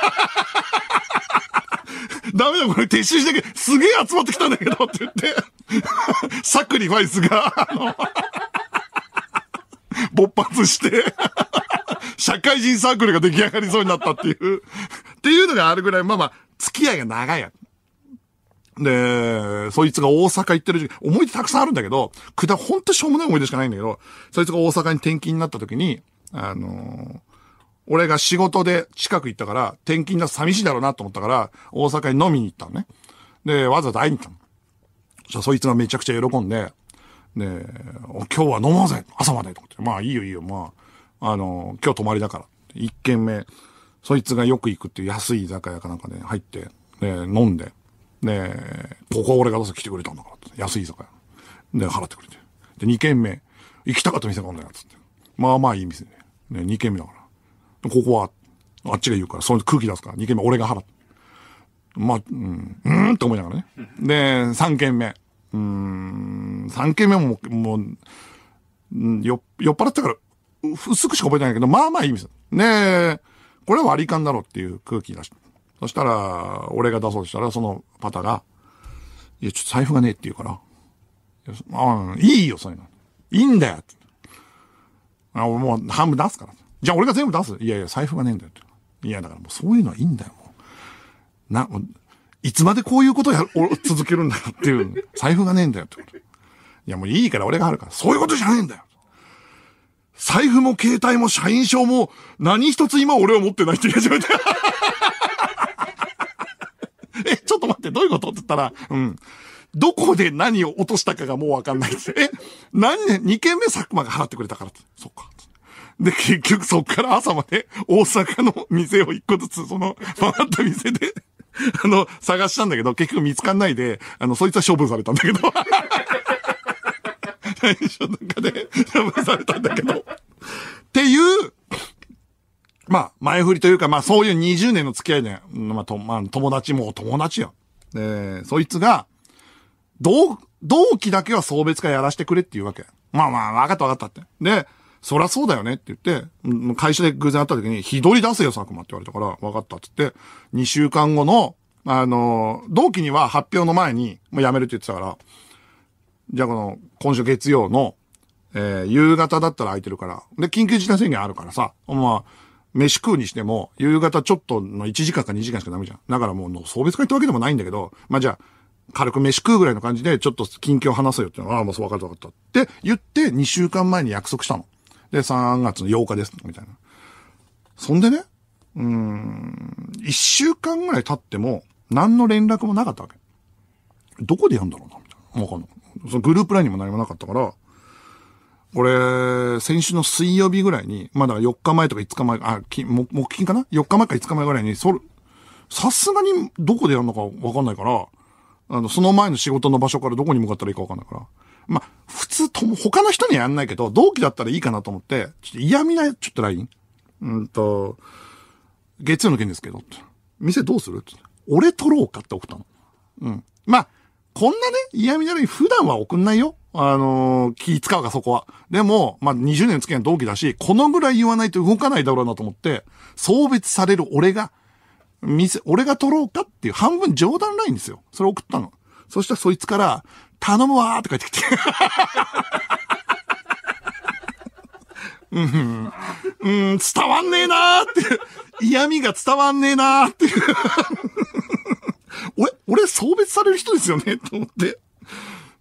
ダメだこれ撤収しなきゃ、すげえ集まってきたんだけどって言って、サクリファイスが、勃発して、社会人サークルが出来上がりそうになったっていう、っていうのがあるぐらい、まあまあ、付き合いが長いや。で、そいつが大阪行ってる時、思い出たくさんあるんだけど、くだ、ほんとしょうもない思い出しかないんだけど、そいつが大阪に転勤になった時に、あのー俺が仕事で近く行ったから、転勤だ寂しいだろうなと思ったから、大阪に飲みに行ったのね。で、わざと会いに行ったの。そしたらそいつがめちゃくちゃ喜んで、で、今日は飲もうぜ朝までと思って。まあいいよいいよ、まあ、あの、今日泊まりだから。一軒目、そいつがよく行くっていう安い居酒屋かなんかで、ね、入って、で、飲んで、で、ここは俺がどうせ来てくれたんだから、安い居酒屋。で、払ってくれて。で、二軒目、行きたかった店があんだよ、つって。まあまあいい店で、ね。二軒目だから。ここは、あっちが言うから、その空気出すから、2軒目俺が払う。まあ、うん、うーんと思いながらね。で、3軒目。うん、3軒目も、もう、よ、酔っ払ってから、薄くしか覚えてないけど、まあまあいいです。ねえ、これは割り勘だろっていう空気出して。そしたら、俺が出そうとしたら、そのパタが、いや、ちょっと財布がねえって言うから、あいいよ、そういうの。いいんだよ。あ俺もう半分出すから。じゃあ俺が全部出す。いやいや、財布がねえんだよって。いや、だからもうそういうのはいいんだよ、もう。な、いつまでこういうことや、続けるんだよっていう。財布がねえんだよってこと。いや、もういいから俺があるから。そういうことじゃねえんだよ。財布も携帯も社員証も何一つ今俺は持ってないって言い始めて。え、ちょっと待って、どういうことって言ったら、うん。どこで何を落としたかがもうわかんないって。え、何年、二件目佐久間が払ってくれたからって。そっか。で、結局そっから朝まで大阪の店を一個ずつ、その、回った店で あの、探したんだけど、結局見つかんないで、あの、そいつは処分されたんだけど。最初んかで処分されたんだけど。っていう、まあ、前振りというか、まあ、そういう20年の付き合いで、まあ、と、まあ、友達も友達やん。えー、そいつが、同、同期だけは送別会やらせてくれっていうわけ。まあまあ、わかったわかったって。で、そりゃそうだよねって言って、会社で偶然会った時に、日取り出せよ、佐久間って言われたから、分かったって言って、2週間後の、あの、同期には発表の前に、もう辞めるって言ってたから、じゃあこの、今週月曜の、えー、夕方だったら空いてるから、で、緊急事態宣言あるからさ、お前、飯食うにしても、夕方ちょっとの1時間か2時間しかダメじゃん。だからもう、送別会ってわけでもないんだけど、まあじゃあ、軽く飯食うぐらいの感じで、ちょっと近況話そうよってうのは、ああ、もうそう分かった分かった。って言って、2週間前に約束したの。で、3月の8日です、みたいな。そんでね、うん、1週間ぐらい経っても、何の連絡もなかったわけ。どこでやるんだろうな、みたいな。わかんない。そのグループラインにも何もなかったから、俺、先週の水曜日ぐらいに、まだ4日前とか5日前、あ、き木金かな ?4 日前か5日前ぐらいに、それ、さすがにどこでやるのかわかんないから、あの、その前の仕事の場所からどこに向かったらいいかわかんないから、まあ、普通とも、他の人にはやんないけど、同期だったらいいかなと思って、ちょっと嫌味な、ちょっと LINE? うんと、月曜の件ですけど、店どうするって俺取ろうかって送ったの。うん。まあ、こんなね、嫌味なのに普段は送んないよ。あのー、気使うか、そこは。でも、まあ、20年付き合いの同期だし、このぐらい言わないと動かないだろうなと思って、送別される俺が、店、俺が取ろうかっていう半分冗談ラインですよ。それ送ったの。そしたらそいつから、頼むわーって帰ってきて。うん、うん、伝わんねえなーって。嫌味が伝わんねえなーって。俺、俺送別される人ですよねと思って。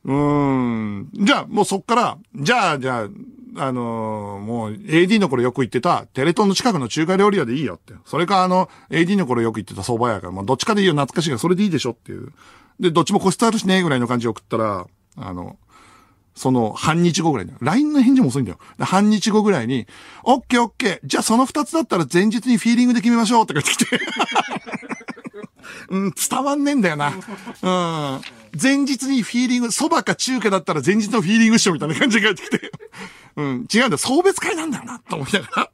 うん。じゃあ、もうそっから、じゃあ、じゃあ、あのー、もう AD の頃よく行ってた、テレ東の近くの中華料理屋でいいよって。それかあの、AD の頃よく行ってた蕎麦屋ら、もうどっちかでいいよ、懐かしいから、それでいいでしょっていうで、どっちも個室あるしね、ぐらいの感じで送ったら、あの、その半日後ぐらいに、LINE の返事も遅いんだよ。半日後ぐらいに、オッケーオッケー、じゃあその二つだったら前日にフィーリングで決めましょうって言ってきて。うん、伝わんねえんだよな。うん。前日にフィーリング、蕎麦か中華だったら前日のフィーリングしようみたいな感じで帰ってきて。うん、違うんだよ。送別会なんだよな、と思いながら。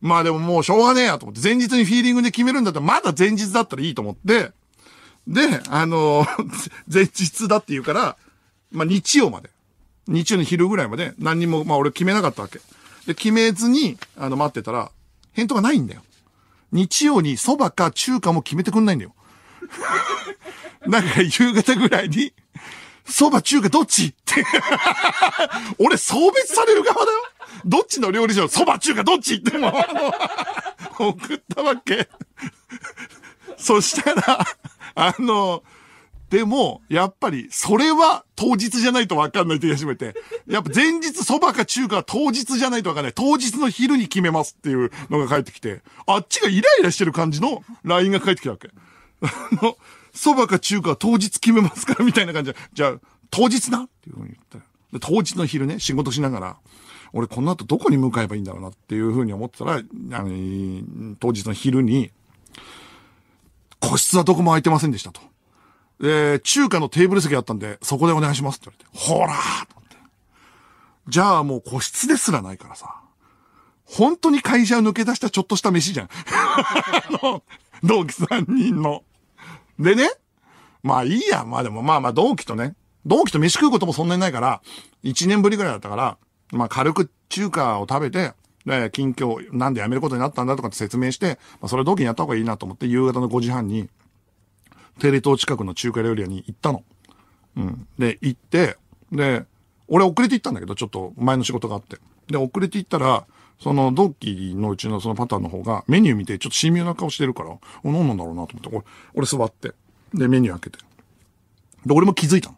まあでももうしょうがねえやと思って、前日にフィーリングで決めるんだったら、まだ前日だったらいいと思って、で、あのー、前日だって言うから、まあ、日曜まで。日曜の昼ぐらいまで何にも、まあ、俺決めなかったわけ。で、決めずに、あの、待ってたら、返答がないんだよ。日曜に蕎麦か中華も決めてくんないんだよ。なんか夕方ぐらいに、蕎麦中華どっちって 俺、送別される側だよ。どっちの料理上、蕎麦中華どっちってもう、送ったわけ。そしたら、あの、でも、やっぱり、それは当日じゃないとわかんないって言い始めて、やっぱ前日そばか中華は当日じゃないとわかんない。当日の昼に決めますっていうのが返ってきて、あっちがイライラしてる感じの LINE が返ってきたわけ。あの、そばか中華は当日決めますからみたいな感じで、じゃあ、当日なっていうふうに言った。当日の昼ね、仕事しながら、俺この後どこに向かえばいいんだろうなっていうふうに思ってたら、当日の昼に、個室はどこも空いてませんでしたと。で、中華のテーブル席あったんで、そこでお願いしますって言われて。ほらーと思って。じゃあもう個室ですらないからさ。本当に会社を抜け出したちょっとした飯じゃん。あの、同期3人の。でね、まあいいや。まあでもまあまあ同期とね、同期と飯食うこともそんなにないから、1年ぶりぐらいだったから、まあ軽く中華を食べて、で、近況、なんで辞めることになったんだとかって説明して、まあ、それ同期にやった方がいいなと思って、夕方の5時半に、テレ東近くの中華料理屋に行ったの。うん。で、行って、で、俺遅れて行ったんだけど、ちょっと前の仕事があって。で、遅れて行ったら、その同期のうちのそのパターンの方がメニュー見てちょっと神妙な顔してるから、お、何なんだろうなと思って、俺、俺座って。で、メニュー開けて。で、俺も気づいたの。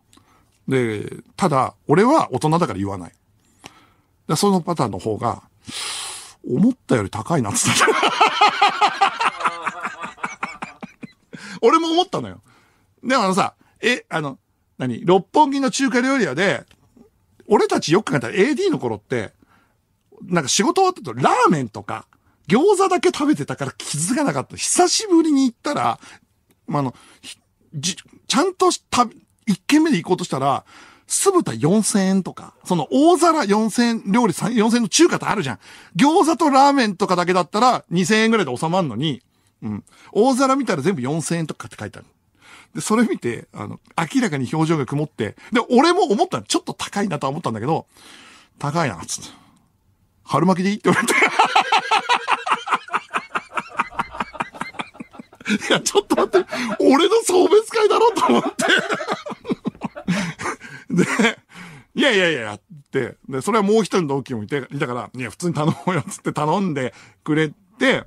で、ただ、俺は大人だから言わない。で、そのパターンの方が、思ったより高いなって言った。俺も思ったのよ。でもあのさ、え、あの、何六本木の中華料理屋で、俺たちよく考えたら AD の頃って、なんか仕事終わったとラーメンとか、餃子だけ食べてたから気づかなかった。久しぶりに行ったら、まあ、あの、ちゃんと食一軒目で行こうとしたら、酢豚4000円とか、その大皿4000円、料理4000円の中華ってあるじゃん。餃子とラーメンとかだけだったら2000円ぐらいで収まるのに、うん。大皿見たら全部4000円とかって書いてある。で、それ見て、あの、明らかに表情が曇って、で、俺も思ったらちょっと高いなとは思ったんだけど、高いな、つって。春巻きでいいって言われて。いや、ちょっと待って、俺の送別会だろと思って で、いやいやいや、って、で、それはもう一人の同期もいて、いたから、いや、普通に頼もうよ、つって頼んでくれて、で、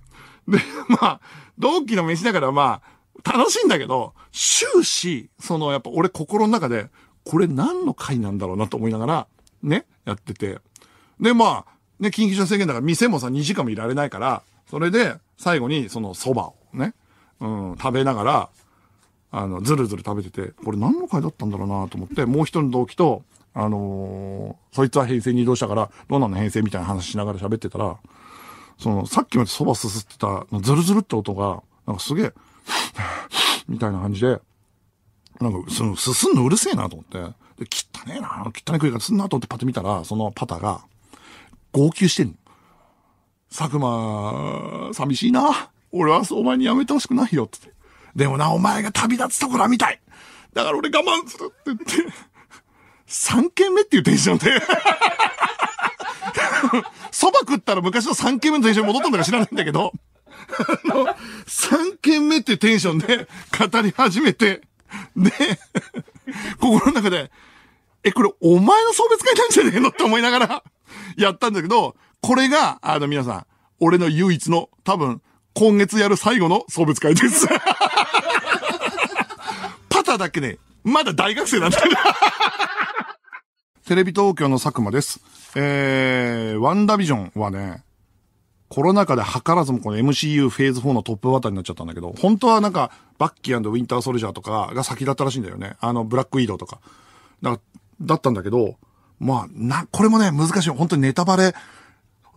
まあ、同期の飯だからまあ、楽しいんだけど、終始、その、やっぱ俺心の中で、これ何の回なんだろうなと思いながら、ね、やってて。で、まあ、ね、緊急事態宣言だから店もさ、2時間もいられないから、それで、最後に、その、蕎麦をね、うん、食べながら、あの、ずるずる食べてて、これ何の回だったんだろうなと思って、もう一人の同期と、あのー、そいつは平成に移動したから、ロナの編成みたいな話しながら喋ってたら、その、さっきまで蕎麦すすってた、ズルズルって音が、なんかすげえ、みたいな感じで、なんか、その、すすんのうるせえなと思って、で、汚ねえな、汚い食い方すんなと思ってパッて見たら、そのパタが、号泣してんの。佐久間、寂しいな。俺はお前にやめてほしくないよ、って。でもな、お前が旅立つところは見たい。だから俺我慢するって言って、3軒目っていうテンションで蕎麦 食ったら昔の3軒目のテンションに戻ったんだか知らないんだけど、あの、3軒目っていうテンションで語り始めて、で、心の中で、え、これお前の送別会なんじゃねえのって思いながらやったんだけど、これが、あの皆さん、俺の唯一の多分、今月やる最後の送別会ですーだけね、まだ大学生なんだテレビ東京の佐久間です。えー、ワンダビジョンはね、コロナ禍で図らずもこの MCU フェーズ4のトップバッターになっちゃったんだけど、本当はなんか、バッキーウィンターソルジャーとかが先だったらしいんだよね。あの、ブラックウィードとか。だだったんだけど、まあ、な、これもね、難しい。本当にネタバレ、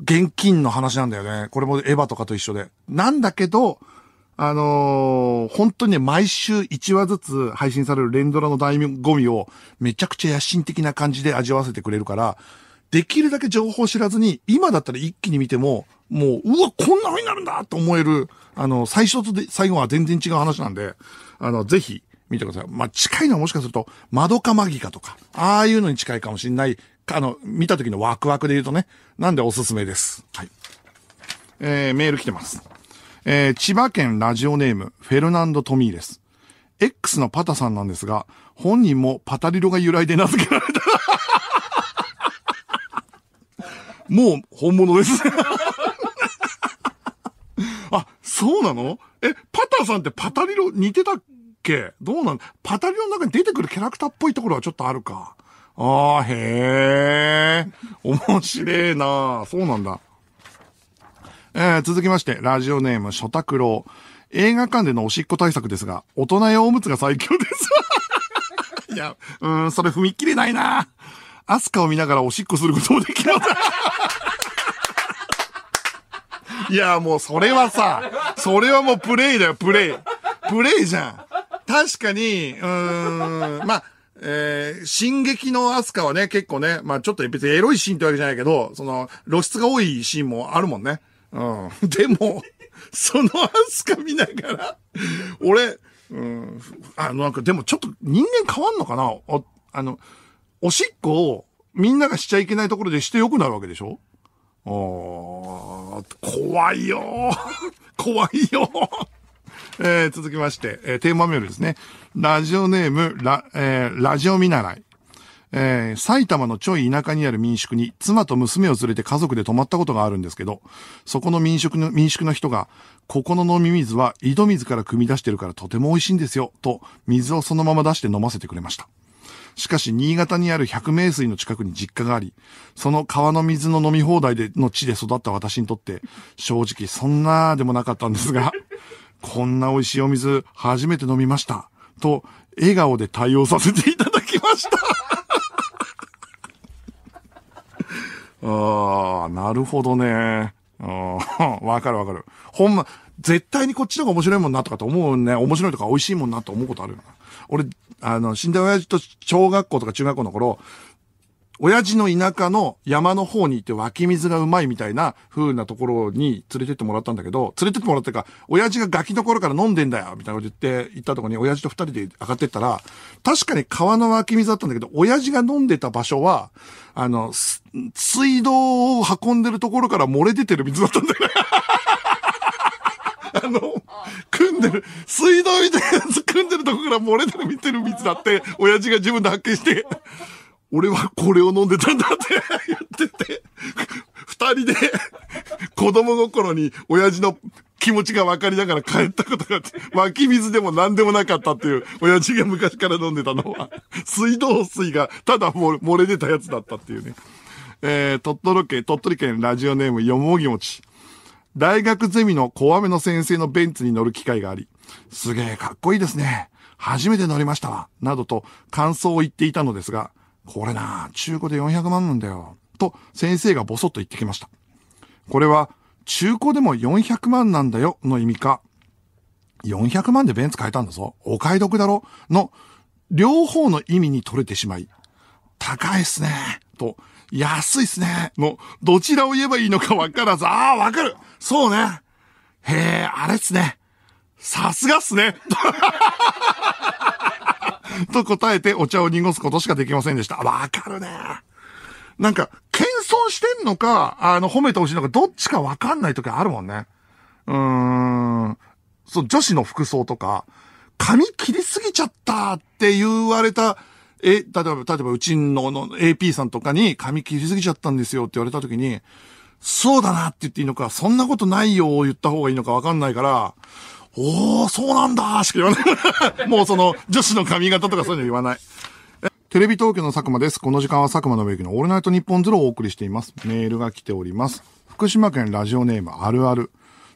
現金の話なんだよね。これもエヴァとかと一緒で。なんだけど、あのー、本当にね、毎週1話ずつ配信される連ドラの醍ゴミをめちゃくちゃ野心的な感じで味わわせてくれるから、できるだけ情報知らずに、今だったら一気に見ても、もう、うわ、こんな風になるんだと思える、あの、最初とで最後は全然違う話なんで、あの、ぜひ、見てください。まあ、近いのはもしかすると、窓かマギかとか、ああいうのに近いかもしんない、あの、見た時のワクワクで言うとね、なんでおすすめです。はい。えー、メール来てます。えー、千葉県ラジオネーム、フェルナンド・トミーです。X のパタさんなんですが、本人もパタリロが由来で名付けられた。もう本物です あ、そうなのえ、パタさんってパタリロ似てたっけどうなのパタリロの中に出てくるキャラクターっぽいところはちょっとあるか。ああ、へえ。面白えなそうなんだ。えー、続きまして、ラジオネーム、ショクロウ。映画館でのおしっこ対策ですが、大人用おむつが最強です。いや、うん、それ踏み切れないな。アスカを見ながらおしっこすることもできる。いや、もうそれはさ、それはもうプレイだよ、プレイ。プレイじゃん。確かに、うーん、まあ、えー、進撃のアスカはね、結構ね、まあちょっと別にエロいシーンってわけじゃないけど、その、露出が多いシーンもあるもんね。うん。でも、そのアスカ見ながら、俺、うん、あの、なんかでもちょっと人間変わんのかなお、あの、おしっこをみんながしちゃいけないところでしてよくなるわけでしょお怖いよ 怖いよえー、続きまして、えー、テーマメールですね。ラジオネーム、ラ、えー、ラジオ見習い。えー、埼玉のちょい田舎にある民宿に妻と娘を連れて家族で泊まったことがあるんですけど、そこの民宿の、民宿の人が、ここの飲み水は井戸水から汲み出してるからとても美味しいんですよ、と水をそのまま出して飲ませてくれました。しかし、新潟にある百名水の近くに実家があり、その川の水の飲み放題での地で育った私にとって、正直そんなでもなかったんですが、こんな美味しいお水初めて飲みました。と、笑顔で対応させていただきましたああ、なるほどね。わかるわかる。ほんま、絶対にこっちの方が面白いもんなとかと思うね。面白いとか美味しいもんなと思うことあるよな。俺、あの、死んだ親父と小学校とか中学校の頃、親父の田舎の山の方に行って湧き水がうまいみたいな風なところに連れてってもらったんだけど、連れてってもらったか、親父がガキの頃から飲んでんだよみたいなこと言って、行ったとこに親父と二人で上がってったら、確かに川の湧き水だったんだけど、親父が飲んでた場所は、あの、水道を運んでるところから漏れ出てる水だったんだよ あの、組んでる、水道みたいなやつ組んでるところから漏れてる見てる水だって、親父が自分で発見して俺はこれを飲んでたんだって 言ってて、二人で子供心に親父の気持ちが分かりながら帰ったことがあって、湧き水でも何でもなかったっていう、親父が昔から飲んでたのは、水道水がただ漏れ出たやつだったっていうね。えー、鳥取県、鳥取県ラジオネームよもぎもち。大学ゼミの小雨の先生のベンツに乗る機会があり、すげえかっこいいですね。初めて乗りましたわ。などと感想を言っていたのですが、これな、中古で400万なんだよ。と先生がボソッと言ってきました。これは、中古でも400万なんだよの意味か、400万でベンツ買えたんだぞ。お買い得だろの、両方の意味に取れてしまい、高いっすね。と、安いっすね。の、どちらを言えばいいのかわからず、ああ、わかるそうね。へえ、あれっすね。さすがっすね。と答えてお茶を濁すことしかできませんでした。わかるね。なんか、謙遜してんのか、あの、褒めてほしいのか、どっちかわかんない時あるもんね。うーん。そう、女子の服装とか、髪切りすぎちゃったって言われた、え、例えば、例えば、うちのの AP さんとかに髪切りすぎちゃったんですよって言われた時に、そうだなって言っていいのか、そんなことないよを言った方がいいのかわかんないから、おー、そうなんだしか言わない。もうその、女子の髪型とかそういうの言わない。テレビ東京の佐久間です。この時間は佐久間の植木のオールナイト日本ゼロをお送りしています。メールが来ております。福島県ラジオネームあるある。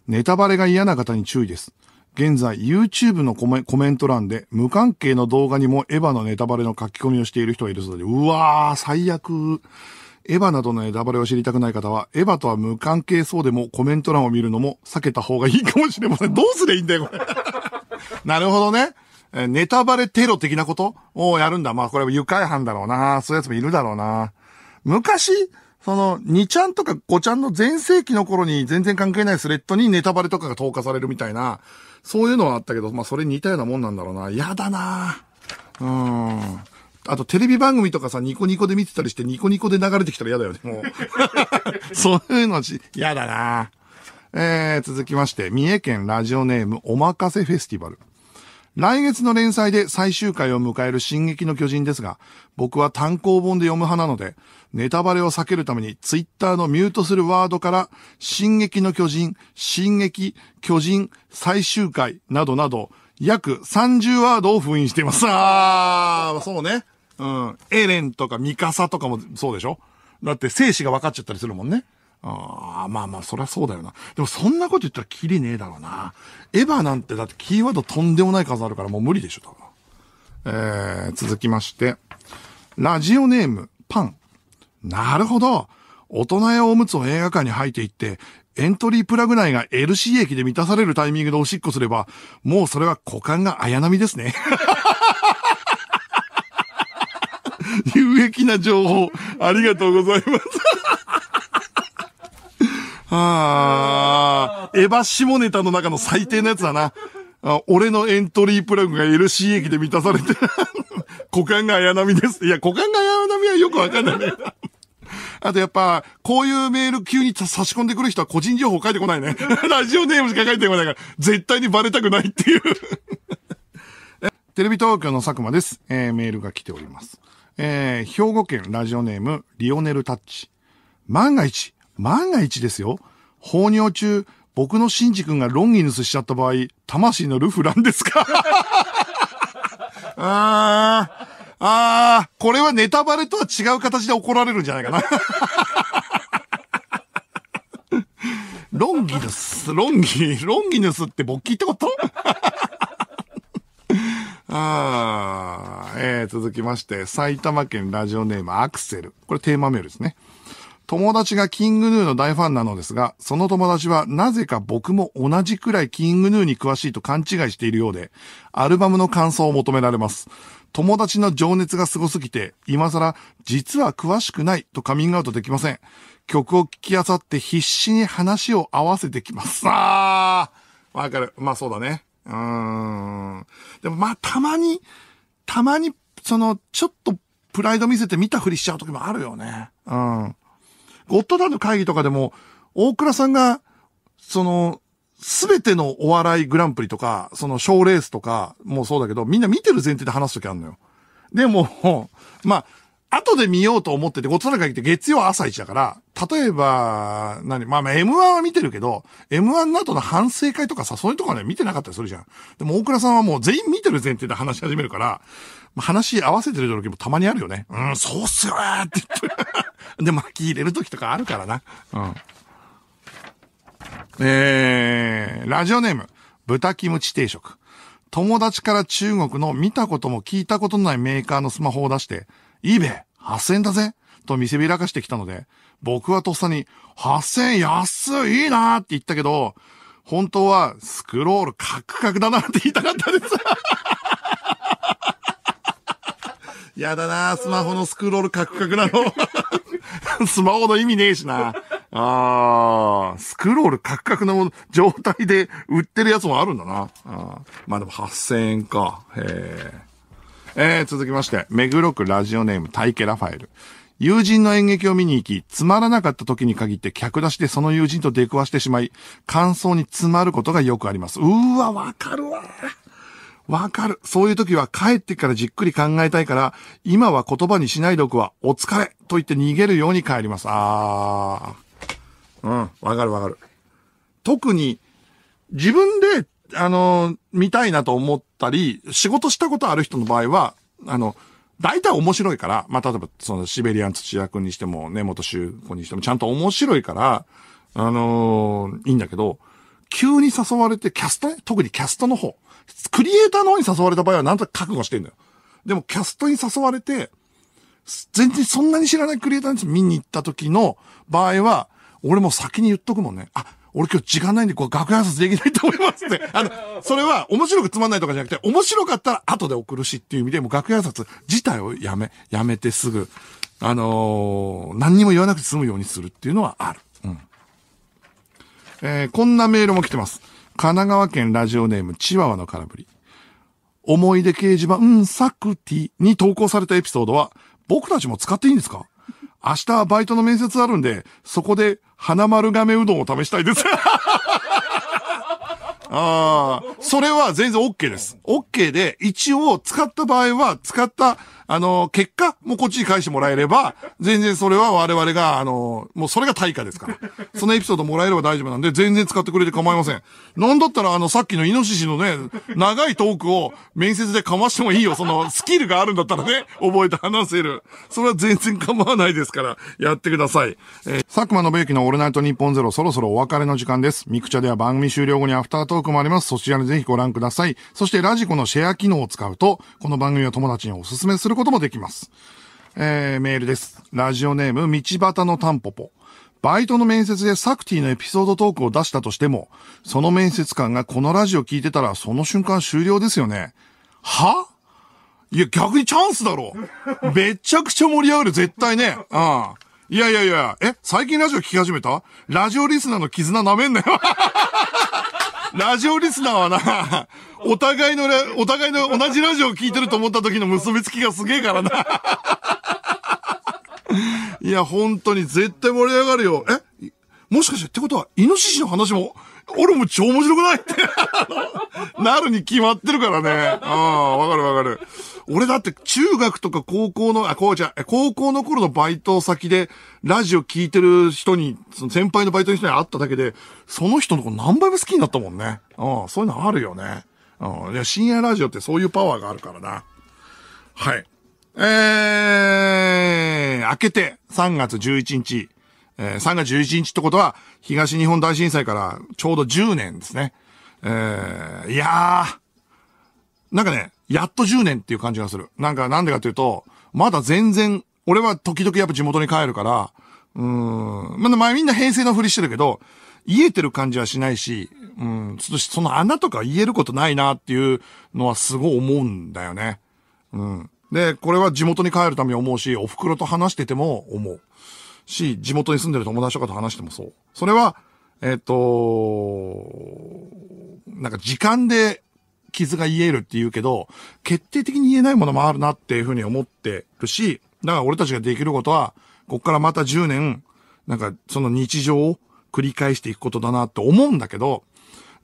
ネタバレが嫌な方に注意です。現在 YouTube のコメコメント欄で無関係の動画にもエヴァのネタバレの書き込みをしている人がいるそうで、うわー、最悪。エヴァなどのネタバレを知りたくない方は、エヴァとは無関係そうでもコメント欄を見るのも避けた方がいいかもしれません。どうすりゃいいんだよ、これ。なるほどね。ネタバレテロ的なことをやるんだ。まあこれは愉快犯だろうな。そういうやつもいるだろうな。昔、その、2ちゃんとか5ちゃんの前世紀の頃に全然関係ないスレッドにネタバレとかが投下されるみたいな、そういうのはあったけど、まあそれに似たようなもんなんだろうな。嫌だなうん。あとテレビ番組とかさ、ニコニコで見てたりして、ニコニコで流れてきたら嫌だよね、もう。そういうのし、嫌だなえー、続きまして、三重県ラジオネームおまかせフェスティバル。来月の連載で最終回を迎える進撃の巨人ですが、僕は単行本で読む派なので、ネタバレを避けるためにツイッターのミュートするワードから、進撃の巨人、進撃、巨人、最終回などなど、約30ワードを封印しています。あー、そうね。うん。エレンとかミカサとかもそうでしょだって生死が分かっちゃったりするもんね。ああ、まあまあ、そりゃそうだよな。でもそんなこと言ったらキリねえだろうな。エヴァなんてだってキーワードとんでもない数あるからもう無理でしょ、多分。えー、続きまして。ラジオネーム、パン。なるほど。大人やおむつを映画館に入っていって、エントリープラグ内が LC 液で満たされるタイミングでおしっこすれば、もうそれは股間が綾波ですね。有益な情報、ありがとうございます。ああ、エヴァ下ネタの中の最低なやつだな。あ俺のエントリープラグが LC 駅で満たされて、股間が綾波です。いや、股間が綾波はよくわかんないね。あとやっぱ、こういうメール急に差し込んでくる人は個人情報書いてこないね。ラジオネームしか書いてこないから、絶対にバレたくないっていうテレビ東京の佐久間です。えー、メールが来ております。えー、兵庫県ラジオネーム、リオネルタッチ。万が一、万が一ですよ。放尿中、僕のシンジ君がロンギヌスしちゃった場合、魂のルフなんですか あー、あー、これはネタバレとは違う形で怒られるんじゃないかな。ロンギヌス、ロンギ、ロンギヌスって僕聞いたこと ああ。えー、続きまして、埼玉県ラジオネームアクセル。これテーマメールですね。友達がキングヌーの大ファンなのですが、その友達はなぜか僕も同じくらいキングヌーに詳しいと勘違いしているようで、アルバムの感想を求められます。友達の情熱が凄すすぎて、今更、実は詳しくないとカミングアウトできません。曲を聴きあさって必死に話を合わせてきます。あわかる。まあそうだね。うーん。でもまあたまに、たまにその、ちょっとプライド見せて見たふりしちゃう時もあるよね。うん。ゴッドダンの会議とかでも、大倉さんが、その、すべてのお笑いグランプリとか、その賞レースとかもそうだけど、みんな見てる前提で話すときあるのよ。でも、まあ、後で見ようと思ってて、ごつらかけって月曜朝一だから、例えば、何、まあまあ M1 は見てるけど、M1 の後の反省会とかさ、そういうとこはね、見てなかったりするじゃん。でも大倉さんはもう全員見てる前提で話し始めるから、話合わせてる時もたまにあるよね。うん、そうっすよーって言って。で、巻き入れる時とかあるからな。うん。えー、ラジオネーム、豚キムチ定食。友達から中国の見たことも聞いたことのないメーカーのスマホを出して、いいべ、8000円だぜと見せびらかしてきたので、僕はとっさに、8000円安いいいなって言ったけど、本当はスクロールカクカクだなって言いたかったです。やだなスマホのスクロールカクカクなの。スマホの意味ねえしな。ああ、スクロールカクカクの状態で売ってるやつもあるんだな。あまあでも8000円か。へえ。えー、続きまして、目黒区ラジオネーム、タイケラファエル。友人の演劇を見に行き、つまらなかった時に限って客出しでその友人と出くわしてしまい、感想に詰まることがよくあります。うーわ、わかるわ。わかる。そういう時は帰ってからじっくり考えたいから、今は言葉にしないでおくわ。お疲れと言って逃げるように帰ります。あー。うん、わかるわかる。特に、自分で、あのー、見たいなと思っったり、仕事したことある人の場合は、あの、大体面白いから、まあ、例えば、その、シベリアン土屋くんにしても、根本修子にしても、ちゃんと面白いから、あのー、いいんだけど、急に誘われて、キャストね、特にキャストの方、クリエイターの方に誘われた場合は、なんとか覚悟してんだよ。でも、キャストに誘われて、全然そんなに知らないクリエイターに見に行った時の場合は、俺も先に言っとくもんね。あ、俺今日時間ないんで、こう、楽屋挨拶できないと思いますって。あの、それは面白くつまんないとかじゃなくて、面白かったら後で送るしっていう意味で、もう楽屋挨拶自体をやめ、やめてすぐ、あのー、何にも言わなくて済むようにするっていうのはある。うん。えー、こんなメールも来てます。神奈川県ラジオネーム、チワワの空振り。思い出掲示板、うん、サクティに投稿されたエピソードは、僕たちも使っていいんですか明日はバイトの面接あるんで、そこで花丸亀うどんを試したいです。ああ、それは全然 OK です。OK で、一応使った場合は、使った、あの、結果もこっちに返してもらえれば、全然それは我々が、あの、もうそれが対価ですから。そのエピソードもらえれば大丈夫なんで、全然使ってくれて構いません。なんだったら、あの、さっきのイノシシのね、長いトークを面接でかましてもいいよ。その、スキルがあるんだったらね、覚えて話せる。それは全然構わないですから、やってください。えー、佐久間信之のオールナイトニッポンゼロ、そろそろお別れの時間です。ミクチャでは番組終了後にアフタートークトーもあります。そちらにぜひご覧ください。そしてラジコのシェア機能を使うと、この番組を友達にお勧めすることもできます。えー、メールです。ラジオネーム、道端のタンポポ。バイトの面接でサクティのエピソードトークを出したとしても、その面接官がこのラジオ聞いてたらその瞬間終了ですよね。はいや、逆にチャンスだろめちゃくちゃ盛り上がる、絶対ね。うん。いやいやいや、え、最近ラジオ聞き始めたラジオリスナーの絆舐めんなよ。ラジオリスナーはな、お互いの、お互いの同じラジオを聞いてると思った時の結びつきがすげえからな。いや、本当に絶対盛り上がるよ。えもしかしてってことは、イノシシの話も、俺も超面白くないって なるに決まってるからね。ああ、わかるわかる。俺だって中学とか高校の、あ、こうじゃ、高校の頃のバイト先で、ラジオ聞いてる人に、その先輩のバイトの人に会っただけで、その人の子何倍も好きになったもんね。うん、そういうのあるよね。うん、いや、深夜ラジオってそういうパワーがあるからな。はい。えー、明けて3月11日。えー、3月11日ってことは、東日本大震災からちょうど10年ですね。えー、いやー、なんかね、やっと10年っていう感じがする。なんかなんでかっていうと、まだ全然、俺は時々やっぱ地元に帰るから、うーん、まだ前みんな平成のふりしてるけど、言えてる感じはしないし、うん、ちょっとその穴とか言えることないなっていうのはすごい思うんだよね。うん。で、これは地元に帰るために思うし、お袋と話してても思う。し、地元に住んでる友達とかと話してもそう。それは、えっ、ー、と、なんか時間で傷が癒えるって言うけど、決定的に言えないものもあるなっていうふうに思ってるし、だから俺たちができることは、こっからまた10年、なんかその日常を繰り返していくことだなって思うんだけど、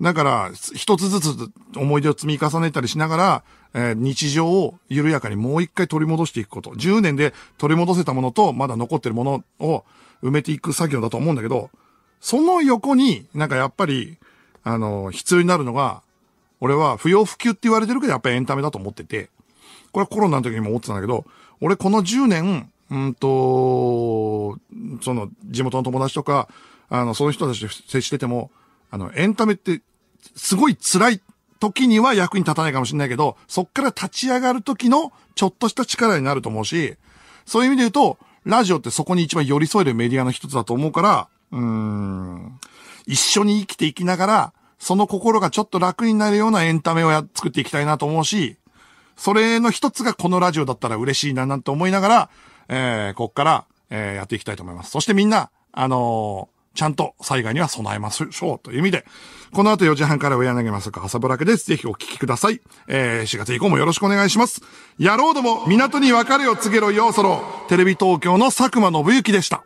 だから、一つずつ思い出を積み重ねたりしながら、えー、日常を緩やかにもう一回取り戻していくこと。10年で取り戻せたものと、まだ残ってるものを埋めていく作業だと思うんだけど、その横になんかやっぱり、あの、必要になるのが、俺は不要不急って言われてるけど、やっぱりエンタメだと思ってて、これはコロナの時にも思ってたんだけど、俺この10年、うんと、その、地元の友達とか、あの、そういう人たちと接してても、あの、エンタメって、すごい辛い時には役に立たないかもしれないけど、そっから立ち上がる時のちょっとした力になると思うし、そういう意味で言うと、ラジオってそこに一番寄り添えるメディアの一つだと思うから、うーん、一緒に生きていきながら、その心がちょっと楽になるようなエンタメをや作っていきたいなと思うし、それの一つがこのラジオだったら嬉しいななんて思いながら、えー、こっから、えー、やっていきたいと思います。そしてみんな、あのーちゃんと災害には備えましょうという意味で、この後4時半から上柳正か朝ぼらけです。ぜひお聞きください。えー、4月以降もよろしくお願いします。野郎ども、港に別れを告げろよ、そろ。テレビ東京の佐久間信之でした。